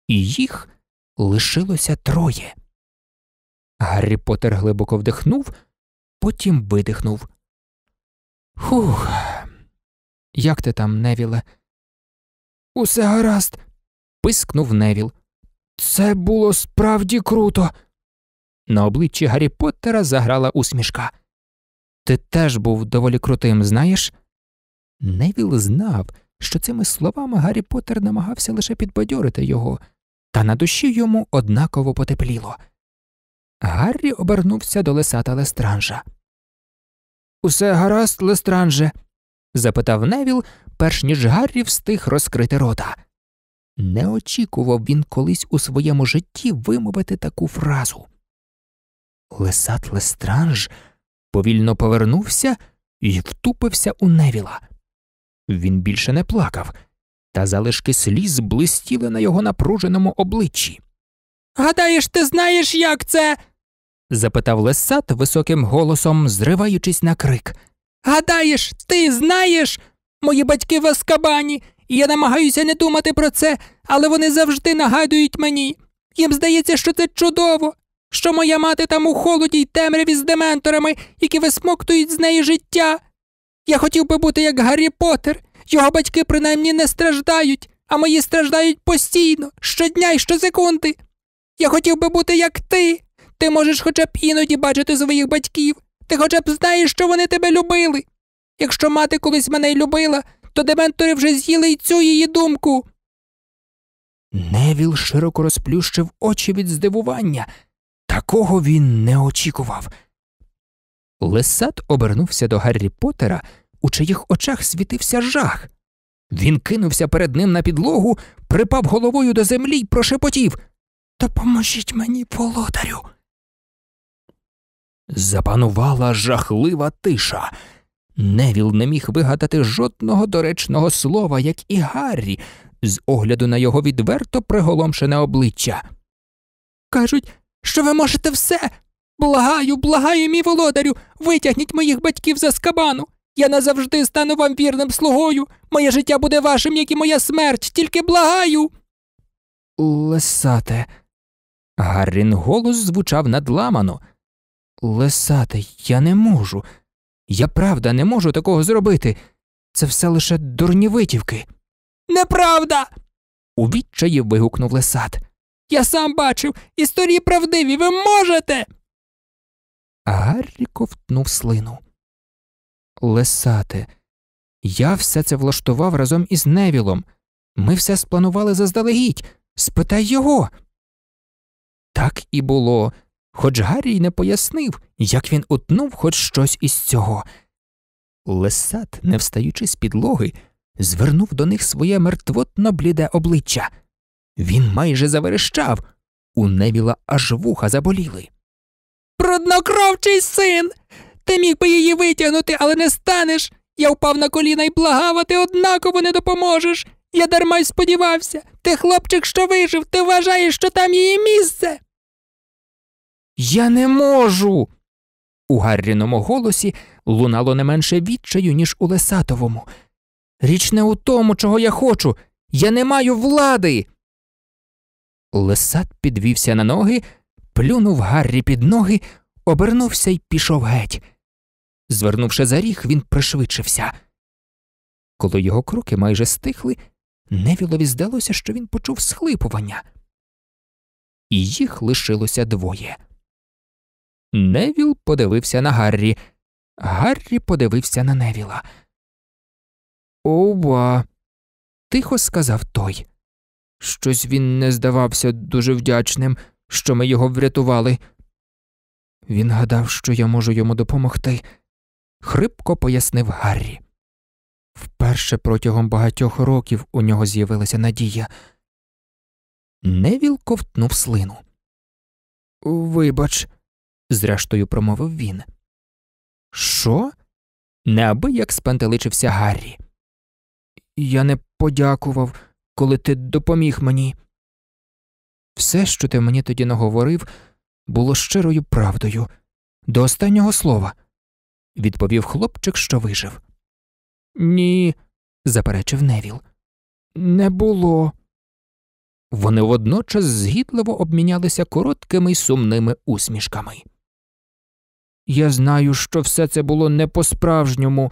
І їх лишилося троє. Гаррі Поттер глибоко вдихнув потім видихнув. Хух. Як ти там, Невіле? Усе гаразд. пискнув Невіл. Це було справді круто. На обличчі Гаррі Поттера заграла усмішка. Ти теж був доволі крутим, знаєш? Невіл знав, що цими словами Гаррі Поттер намагався лише підбадьорити його, та на душі йому однаково потепліло. Гаррі обернувся до Лесата Лестранжа. Усе гаразд, Лестранже? запитав Невіл, перш ніж Гаррі встиг розкрити рота. Не очікував він колись у своєму житті вимовити таку фразу. Лесат Лестранж повільно повернувся і втупився у Невіла. Він більше не плакав, та залишки сліз блистіли на його напруженому обличчі. Гадаєш, ти знаєш, як це? запитав Лесат високим голосом, зриваючись на крик. Гадаєш, ти знаєш? Мої батьки в Аскабані, і я намагаюся не думати про це, але вони завжди нагадують мені. Їм здається, що це чудово, що моя мати там у холоді й темряві з дементорами, які висмоктують з неї життя. Я хотів би бути як Гаррі Поттер. Його батьки принаймні не страждають, а мої страждають постійно, щодня й щосекунди. Я хотів би бути як ти. Ти можеш хоча б іноді бачити своїх батьків. Ти хоча б знаєш, що вони тебе любили. Якщо мати колись мене й любила, то дементори вже з'їли й цю її думку. Невіл широко розплющив очі від здивування. Такого він не очікував. Лесат обернувся до Гаррі Поттера, у чиїх очах світився жах. Він кинувся перед ним на підлогу, припав головою до землі й прошепотів Допоможіть мені, володарю. Запанувала жахлива тиша. Невіл не міг вигадати жодного доречного слова, як і Гаррі, з огляду на його відверто приголомшене обличчя. Кажуть, що ви можете все. Благаю, благаю, мій володарю, витягніть моїх батьків за скабану. Я назавжди стану вам вірним слугою. Моє життя буде вашим, як і моя смерть, тільки благаю. Лесате. Гаррін голос звучав надламано. Лесатий, я не можу. Я правда не можу такого зробити. Це все лише дурні витівки. Неправда. у відчаї вигукнув Лесат. Я сам бачив історії правдиві, ви можете. Гаррі ковтнув слину. Лесате, я все це влаштував разом із Невілом. Ми все спланували заздалегідь. Спитай його. Так і було, хоч Гаррі й не пояснив, як він утнув хоч щось із цього. Лесат, не встаючи з підлоги, звернув до них своє мертвотно бліде обличчя. Він майже заверещав, у Невіла аж вуха заболіли. Проднокровчий син. Ти міг би її витягнути, але не станеш. Я впав на коліна і благав, а ти однаково не допоможеш. Я дарма й сподівався. Ти, хлопчик, що вижив, ти вважаєш, що там її місце. Я не можу. У Гарріному голосі лунало не менше відчаю, ніж у Лесатовому. Річ не у тому, чого я хочу. Я не маю влади. Лесат підвівся на ноги, плюнув Гаррі під ноги, обернувся і пішов геть. Звернувши за ріг, він пришвидшився. Коли його кроки майже стихли, невілові здалося, що він почув схлипування. І їх лишилося двоє. Невіл подивився на Гаррі. Гаррі подивився на Невіла. Ова, тихо сказав той. Щось він не здавався дуже вдячним, що ми його врятували. Він гадав, що я можу йому допомогти, хрипко пояснив Гаррі. Вперше протягом багатьох років у нього з'явилася надія. Невіл ковтнув слину. Вибач, зрештою промовив він. Що? Неабияк спантеличився Гаррі. Я не подякував, коли ти допоміг мені. Все, що ти мені тоді наговорив, було щирою правдою. До останнього слова, відповів хлопчик, що вижив. Ні, заперечив Невіл. Не було. Вони водночас згідливо обмінялися короткими й сумними усмішками. Я знаю, що все це було не по-справжньому,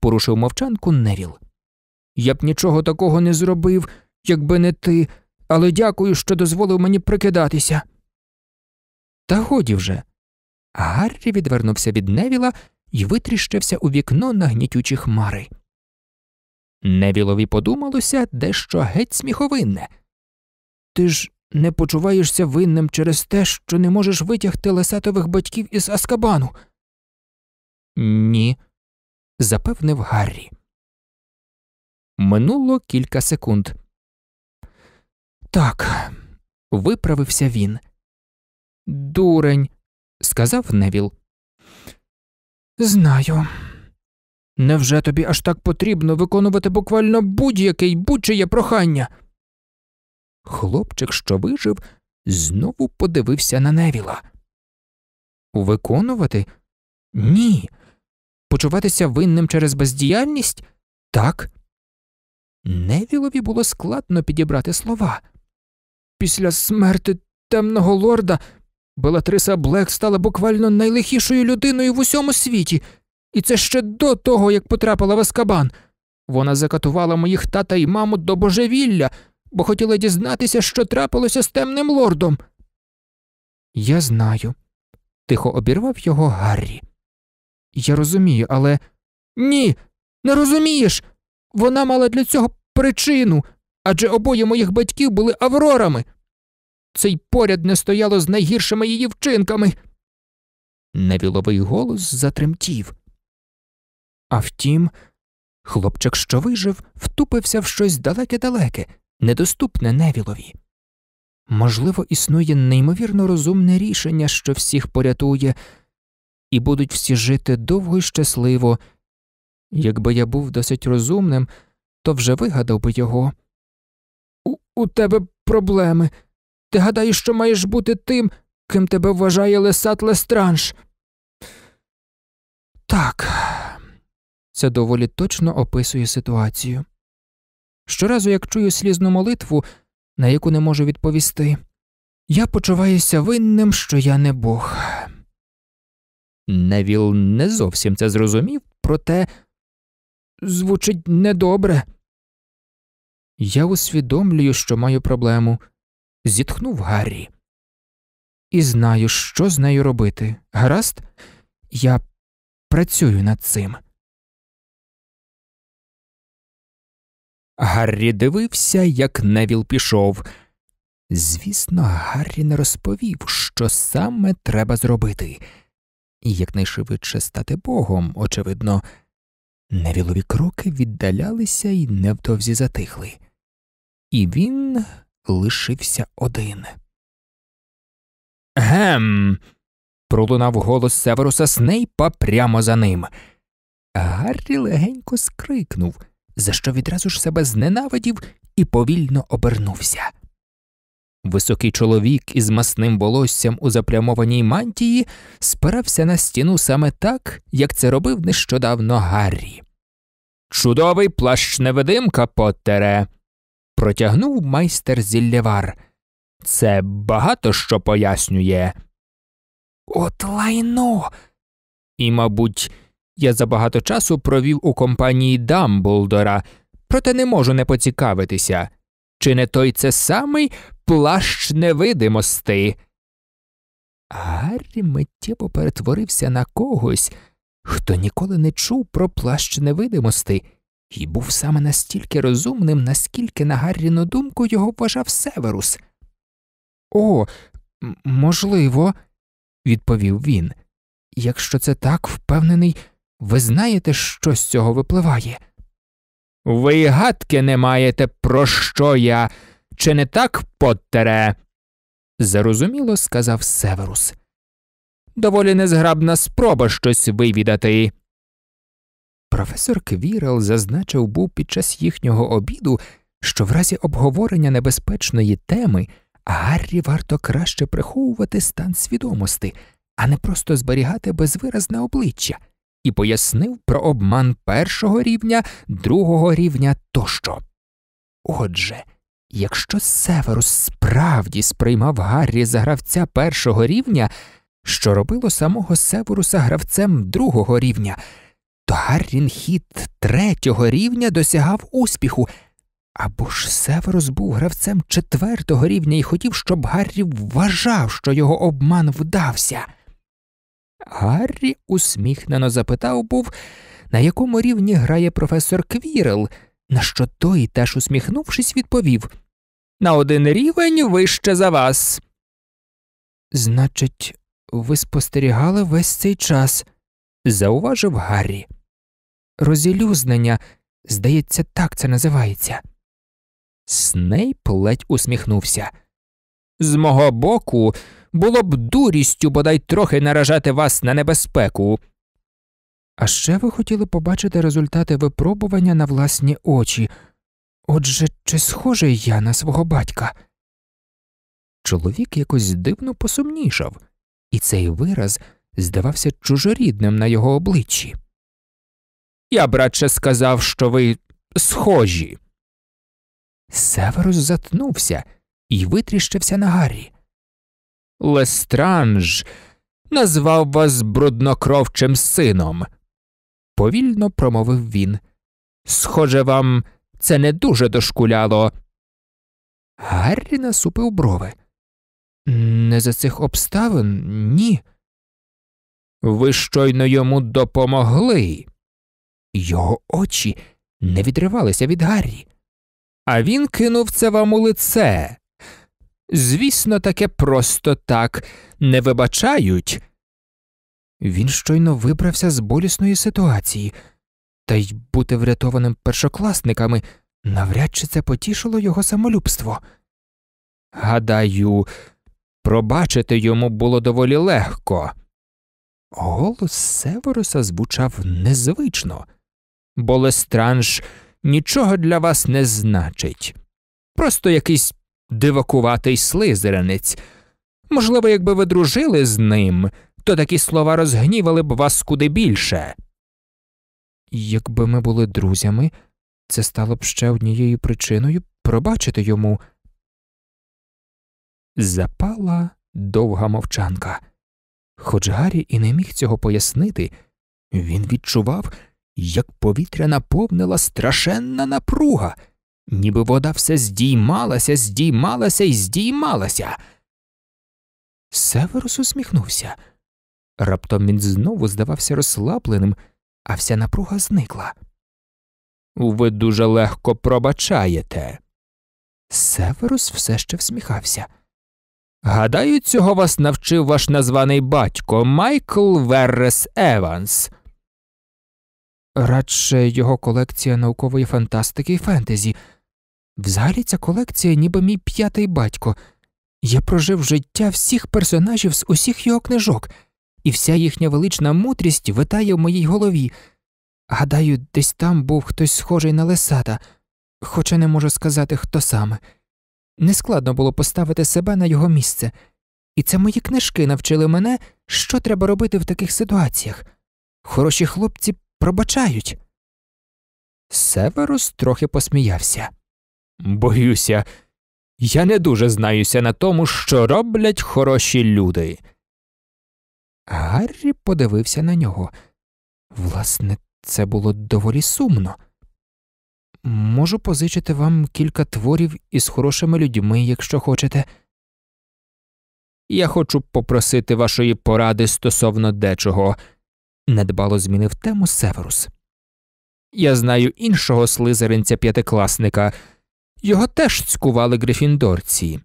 порушив мовчанку Невіл. Я б нічого такого не зробив, якби не ти, але дякую, що дозволив мені прикидатися. Та годі вже. Гаррі відвернувся від Невіла і витріщився у вікно на гнітючі хмари. Невілові подумалося дещо геть сміховинне. Ти ж не почуваєшся винним через те, що не можеш витягти Лесатових батьків із Аскабану? Ні, запевнив Гаррі. Минуло кілька секунд. Так, виправився він. Дурень, сказав Невіл. Знаю. Невже тобі аж так потрібно виконувати буквально будь-яке й будь-чиє прохання? Хлопчик, що вижив, знову подивився на невіла. Виконувати? Ні. Почуватися винним через бездіяльність? Так. Невілові було складно підібрати слова. Після смерти темного лорда Белатриса Блек стала буквально найлихішою людиною в усьому світі, і це ще до того, як потрапила в Аскабан. Вона закатувала моїх тата і маму до божевілля бо хотіла дізнатися, що трапилося з темним лордом. Я знаю, тихо обірвав його Гаррі. Я розумію, але. Ні, не розумієш. Вона мала для цього причину адже обоє моїх батьків були аврорами. Цей поряд не стояло з найгіршими її вчинками. Невіловий голос затремтів. А втім, хлопчик, що вижив, втупився в щось далеке-далеке, недоступне невілові. Можливо, існує неймовірно розумне рішення, що всіх порятує, і будуть всі жити довго і щасливо. Якби я був досить розумним, то вже вигадав би його. У, у тебе проблеми. Ти гадаєш, що маєш бути тим, ким тебе вважає Лесат Лестранж. Так, це доволі точно описує ситуацію. Щоразу, як чую слізну молитву, на яку не можу відповісти, я почуваюся винним, що я не Бог. Невіл не зовсім це зрозумів, проте звучить недобре. Я усвідомлюю, що маю проблему. Зітхнув Гаррі. І знаю, що з нею робити. Гаразд, я працюю над цим. Гаррі дивився, як Невіл пішов. Звісно, Гаррі не розповів, що саме треба зробити, і якнайшвидше стати богом, очевидно. Невілові кроки віддалялися і невдовзі затихли, і він лишився один. Гем. пролунав голос Северуса Снейпа прямо за ним. Гаррі легенько скрикнув за що відразу ж себе зненавидів і повільно обернувся. Високий чоловік із масним волоссям у запрямованій мантії спирався на стіну саме так, як це робив нещодавно Гаррі. Чудовий плащ невидимка, Поттере!» – протягнув майстер Зіллєвар. Це багато що пояснює. От лайно. І, мабуть, я забагато часу провів у компанії Дамблдора, проте не можу не поцікавитися. Чи не той це самий плащ невидимости? Гаррі миттєво перетворився на когось, хто ніколи не чув про плащ невидимости і був саме настільки розумним, наскільки на Гарріну думку його вважав Северус. О, можливо, відповів він. Якщо це так, впевнений. Ви знаєте, що з цього випливає? Ви гадки не маєте, про що я, чи не так, Поттере? зарозуміло сказав Северус. Доволі незграбна спроба щось вивідати. Професор Квірел зазначив був під час їхнього обіду, що в разі обговорення небезпечної теми Гаррі варто краще приховувати стан свідомості, а не просто зберігати безвиразне обличчя і пояснив про обман першого рівня, другого рівня тощо. Отже, якщо Северус справді сприймав Гаррі за гравця першого рівня, що робило самого Северуса гравцем другого рівня, то Гаррін Гаррінхід третього рівня досягав успіху. Або ж Северус був гравцем четвертого рівня і хотів, щоб Гаррі вважав, що його обман вдався. Гаррі усміхнено запитав був, на якому рівні грає професор Квірел, на що той, теж усміхнувшись, відповів На один рівень вище за вас. Значить, ви спостерігали весь цей час, зауважив Гаррі. Розілюзнення, здається, так це називається. Снейп ледь усміхнувся. З мого боку, було б дурістю бодай трохи наражати вас на небезпеку. А ще ви хотіли побачити результати випробування на власні очі. Отже, чи схожий я на свого батька? Чоловік якось дивно посумнішав, і цей вираз здавався чужорідним на його обличчі. Я, братче, сказав, що ви схожі. Северус затнувся і витріщився на Гаррі. Лестранж назвав вас бруднокровчим сином, повільно промовив він. Схоже, вам це не дуже дошкуляло. Гаррі насупив брови. Не за цих обставин, ні. Ви щойно йому допомогли. Його очі не відривалися від Гаррі, а він кинув це вам у лице. Звісно, таке просто так не вибачають. Він щойно вибрався з болісної ситуації, та й бути врятованим першокласниками навряд чи це потішило його самолюбство. Гадаю, пробачити йому було доволі легко. Голос Северуса звучав незвично, болестранж нічого для вас не значить, просто якийсь дивакуватий слизеринець. Можливо, якби ви дружили з ним, то такі слова розгнівали б вас куди більше. Якби ми були друзями, це стало б ще однією причиною пробачити йому. Запала довга мовчанка. Хоч Гаррі і не міг цього пояснити, він відчував, як повітря наповнила страшенна напруга ніби вода все здіймалася, здіймалася і здіймалася. Северус усміхнувся. Раптом він знову здавався розслабленим, а вся напруга зникла. Ви дуже легко пробачаєте. Северус все ще всміхався. Гадаю, цього вас навчив ваш названий батько Майкл Веррес Еванс. Радше його колекція наукової фантастики і фентезі. Взагалі ця колекція, ніби мій п'ятий батько. Я прожив життя всіх персонажів з усіх його книжок, і вся їхня велична мудрість витає в моїй голові. Гадаю, десь там був хтось схожий на Лесата, хоча не можу сказати, хто саме. Нескладно було поставити себе на його місце, і це мої книжки навчили мене, що треба робити в таких ситуаціях. Хороші хлопці пробачають. Северус трохи посміявся. Боюся, я не дуже знаюся на тому, що роблять хороші люди. Гаррі подивився на нього. Власне, це було доволі сумно. Можу позичити вам кілька творів із хорошими людьми, якщо хочете. Я хочу попросити вашої поради стосовно дечого, недбало змінив тему Северус. Я знаю іншого слизеринця п'ятикласника. Його теж цькували грифіндорці.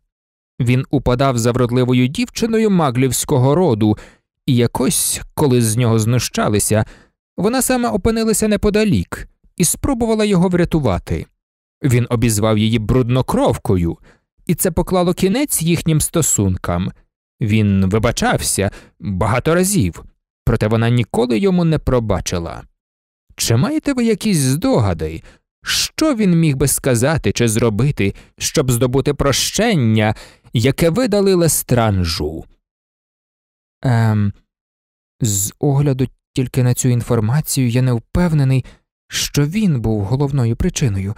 Він упадав за вродливою дівчиною маглівського роду, і якось, коли з нього знущалися, вона сама опинилася неподалік і спробувала його врятувати. Він обізвав її бруднокровкою, і це поклало кінець їхнім стосункам. Він вибачався багато разів, проте вона ніколи йому не пробачила. Чи маєте ви якісь здогади що він міг би сказати чи зробити, щоб здобути прощення, яке видали Лестранжу? Ем, З огляду тільки на цю інформацію я не впевнений, що він був головною причиною.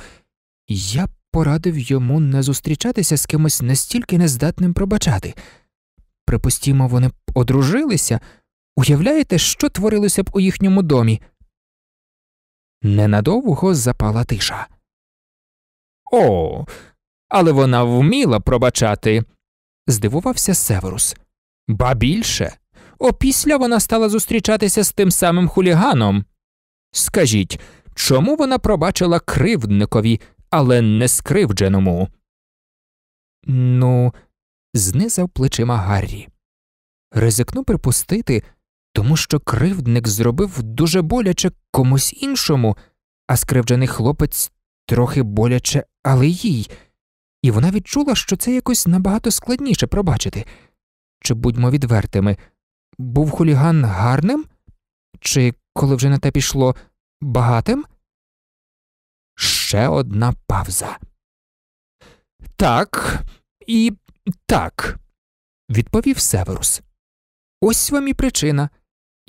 Я б порадив йому не зустрічатися з кимось настільки нездатним пробачати. Припустімо, вони б одружилися. Уявляєте, що творилося б у їхньому домі? Ненадовго запала тиша. О, але вона вміла пробачати, здивувався Северус. Ба більше. Опісля вона стала зустрічатися з тим самим хуліганом. Скажіть, чому вона пробачила кривдникові, але не скривдженому? Ну, знизав плечима Гаррі. Ризикну припустити, тому що кривдник зробив дуже боляче комусь іншому, а скривджений хлопець трохи боляче, але їй, і вона відчула, що це якось набагато складніше пробачити. Чи будьмо відвертими, був хуліган гарним? Чи, коли вже на те пішло, багатим? Ще одна павза. Так і так, відповів Северус. Ось вам і причина.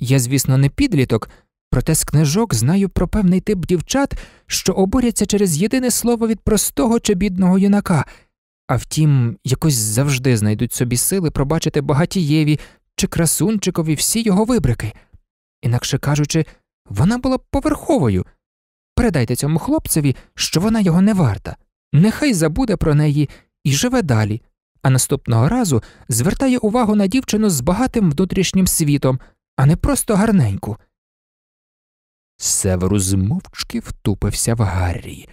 Я, звісно, не підліток, проте з книжок знаю про певний тип дівчат, що обуряться через єдине слово від простого чи бідного юнака, а втім, якось завжди знайдуть собі сили пробачити багатієві чи красунчикові всі його вибрики. Інакше кажучи, вона була поверховою. Передайте цьому хлопцеві, що вона його не варта, нехай забуде про неї і живе далі, а наступного разу звертає увагу на дівчину з багатим внутрішнім світом а не просто гарненьку. Северус мовчки втупився в Гаррі.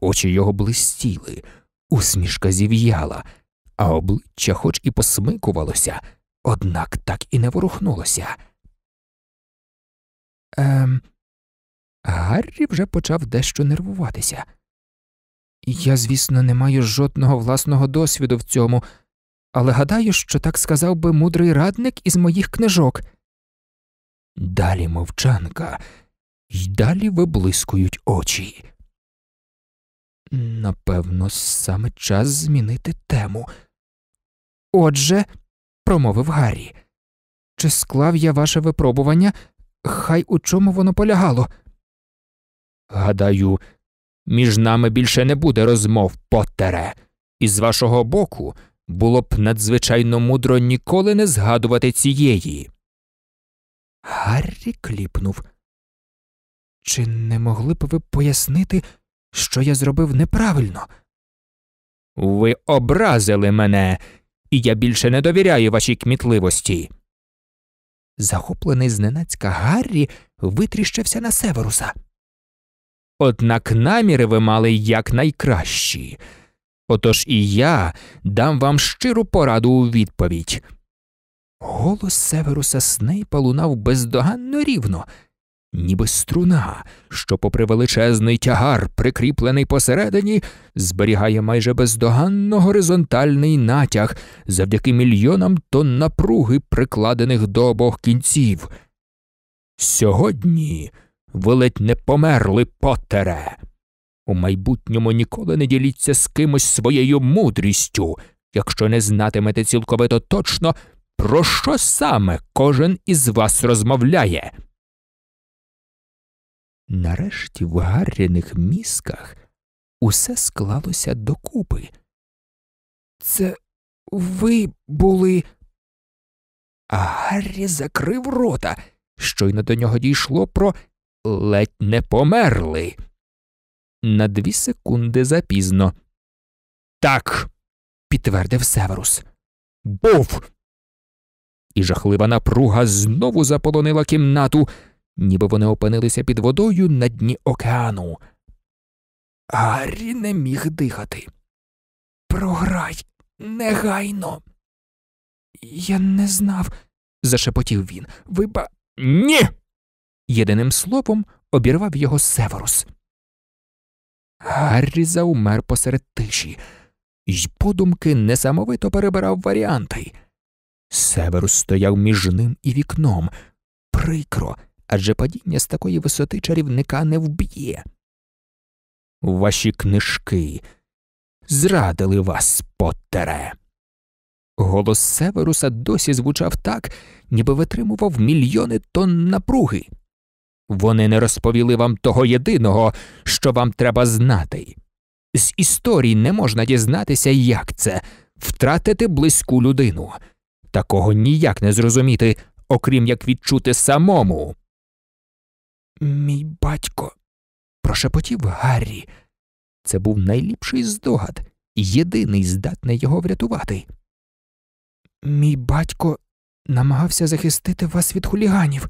Очі його блистіли, усмішка зів'яла, а обличчя хоч і посмикувалося, однак так і не ворухнулося. Ем, Гаррі вже почав дещо нервуватися. Я, звісно, не маю жодного власного досвіду в цьому, але гадаю, що так сказав би мудрий радник із моїх книжок далі мовчанка, й далі виблискують очі. Напевно, саме час змінити тему. Отже, промовив Гаррі, чи склав я ваше випробування, хай у чому воно полягало? Гадаю, між нами більше не буде розмов, Поттере, і з вашого боку було б надзвичайно мудро ніколи не згадувати цієї. Гаррі кліпнув. Чи не могли б ви пояснити, що я зробив неправильно? Ви образили мене, і я більше не довіряю вашій кмітливості. Захоплений зненацька Гаррі витріщився на Северуса. Однак наміри ви мали якнайкращі. Отож і я дам вам щиру пораду у відповідь. Голос Северуса Снейпа лунав бездоганно рівно, ніби струна, що, попри величезний тягар, прикріплений посередині, зберігає майже бездоганно горизонтальний натяг завдяки мільйонам тон напруги, прикладених до обох кінців. Сьогодні ви ледь не померли, Поттере. У майбутньому ніколи не діліться з кимось своєю мудрістю, якщо не знатимете цілковито точно, про що саме кожен із вас розмовляє? Нарешті в гарряних мізках усе склалося докупи. Це ви були. А Гаррі закрив рота. Щойно до нього дійшло про ледь не померли. На дві секунди запізно. Так, підтвердив Северус. Був і жахлива напруга знову заполонила кімнату, ніби вони опинилися під водою на дні океану. Гаррі не міг дихати. Програй негайно. Я не знав, зашепотів він. Виба. Ні. Єдиним словом обірвав його Северус. Гаррі заумер посеред тиші, й подумки несамовито перебирав варіанти. Северус стояв між ним і вікном. Прикро, адже падіння з такої висоти чарівника не вб'є. Ваші книжки зрадили вас, Поттере. Голос Северуса досі звучав так, ніби витримував мільйони тонн напруги. Вони не розповіли вам того єдиного, що вам треба знати. З історій не можна дізнатися, як це втратити близьку людину. Такого ніяк не зрозуміти, окрім як відчути самому. Мій батько. прошепотів Гаррі. Це був найліпший здогад, єдиний здатний його врятувати. Мій батько намагався захистити вас від хуліганів.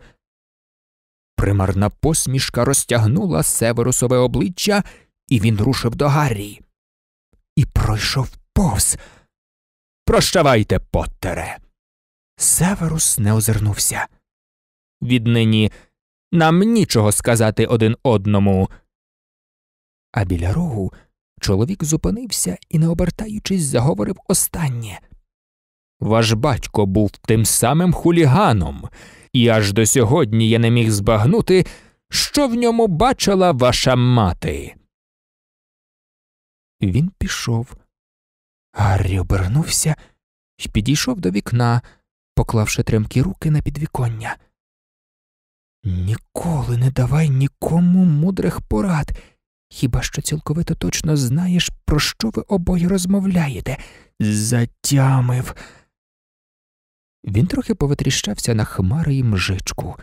Примарна посмішка розтягнула северусове обличчя, і він рушив до Гаррі. І пройшов повз. Прощавайте, Поттере. Северус не озирнувся. Віднині нам нічого сказати один одному. А біля рогу чоловік зупинився і, не обертаючись, заговорив останнє. Ваш батько був тим самим хуліганом, і аж до сьогодні я не міг збагнути, що в ньому бачила ваша мати. Він пішов. Гаррі обернувся і підійшов до вікна поклавши тремкі руки на підвіконня. Ніколи не давай нікому мудрих порад, хіба що цілковито точно знаєш, про що ви обоє розмовляєте. Затямив. Він трохи повитріщався на хмари і мжичку.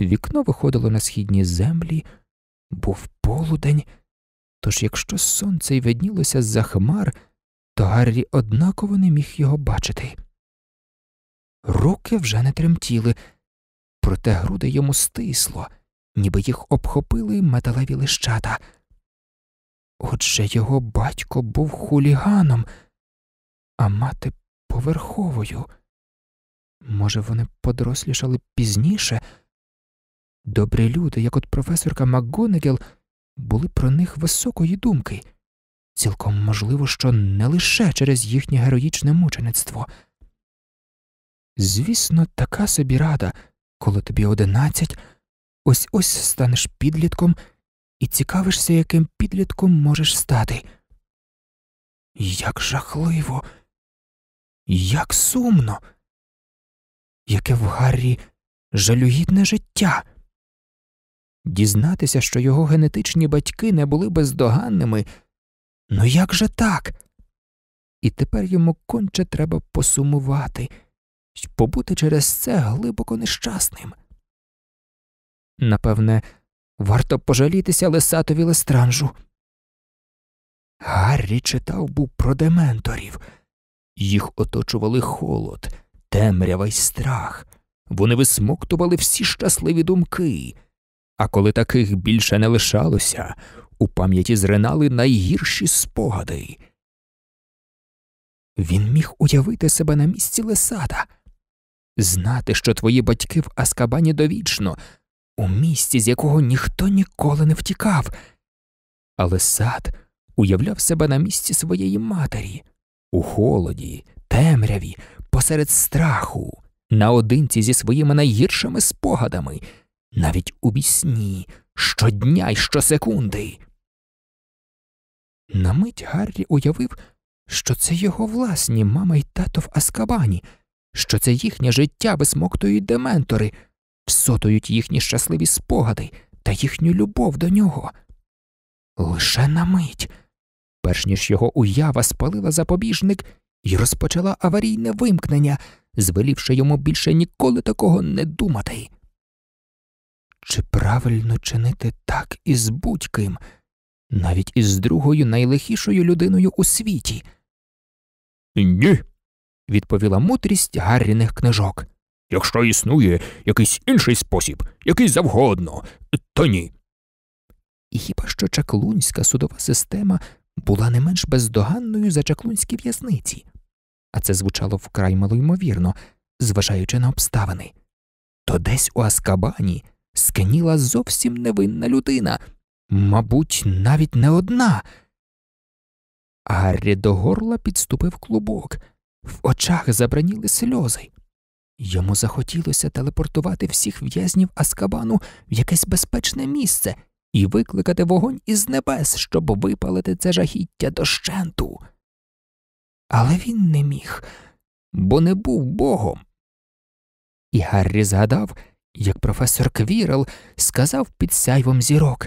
Вікно виходило на східні землі, був полудень, тож якщо сонце й виднілося з за хмар, то Гаррі однаково не міг його бачити. Руки вже не тремтіли, проте груди йому стисло, ніби їх обхопили металеві лищата. Отже його батько був хуліганом, а мати поверховою. Може, вони подорослішали пізніше? Добрі люди, як от професорка МакГонегел, були про них високої думки, цілком можливо, що не лише через їхнє героїчне мучеництво. Звісно, така собі рада, коли тобі одинадцять, ось ось станеш підлітком і цікавишся, яким підлітком можеш стати. Як жахливо, як сумно, яке в Гаррі жалюгідне життя. Дізнатися, що його генетичні батьки не були бездоганними, ну як же так? І тепер йому конче треба посумувати й побути через це глибоко нещасним. Напевне, варто пожалітися Лесатові Лестранжу. Гаррі читав був про дементорів, їх оточували холод, темрява й страх, вони висмоктували всі щасливі думки, а коли таких більше не лишалося, у пам'яті зринали найгірші спогади. Він міг уявити себе на місці Лесада знати, що твої батьки в Аскабані довічно, у місті, з якого ніхто ніколи не втікав. Але сад уявляв себе на місці своєї матері, у холоді, темряві, посеред страху, наодинці зі своїми найгіршими спогадами, навіть у вісні, щодня й щосекунди. На мить Гаррі уявив, що це його власні мама й тато в Аскабані – що це їхнє життя висмоктують дементори, всотують їхні щасливі спогади та їхню любов до нього. Лише на мить, перш ніж його уява спалила запобіжник і розпочала аварійне вимкнення, звелівши йому більше ніколи такого не думати. Чи правильно чинити так із будь-ким, навіть із другою найлихішою людиною у світі? Ні, відповіла мудрість Гарріних книжок. Якщо існує якийсь інший спосіб, який завгодно, то ні. І хіба що чаклунська судова система була не менш бездоганною за чаклунські в'язниці, а це звучало вкрай малоймовірно, зважаючи на обставини. То десь у Аскабані скеніла зовсім невинна людина, мабуть, навіть не одна. Гаррі до горла підступив клубок. В очах забраніли сльози. Йому захотілося телепортувати всіх в'язнів Аскабану в якесь безпечне місце і викликати вогонь із небес, щоб випалити це жахіття дощенту. Але він не міг, бо не був богом. І Гаррі згадав, як професор Квірел сказав під сяйвом зірок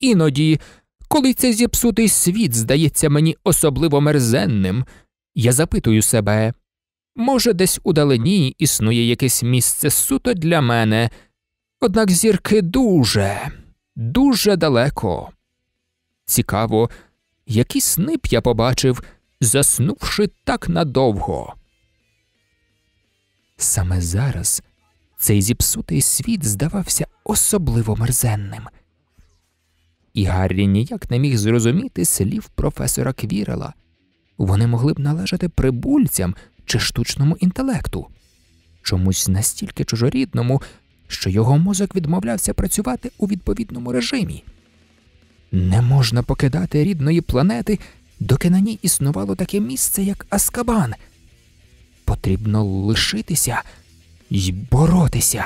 Іноді, коли цей зіпсутий світ здається мені особливо мерзенним. Я запитую себе, може, десь у далині існує якесь місце суто для мене, однак зірки дуже, дуже далеко. Цікаво, які сни б я побачив, заснувши так надовго. Саме зараз цей зіпсутий світ здавався особливо мерзенним. І Гаррі ніяк не міг зрозуміти слів професора Квірела вони могли б належати прибульцям чи штучному інтелекту, чомусь настільки чужорідному, що його мозок відмовлявся працювати у відповідному режимі. Не можна покидати рідної планети, доки на ній існувало таке місце, як Аскабан. Потрібно лишитися й боротися.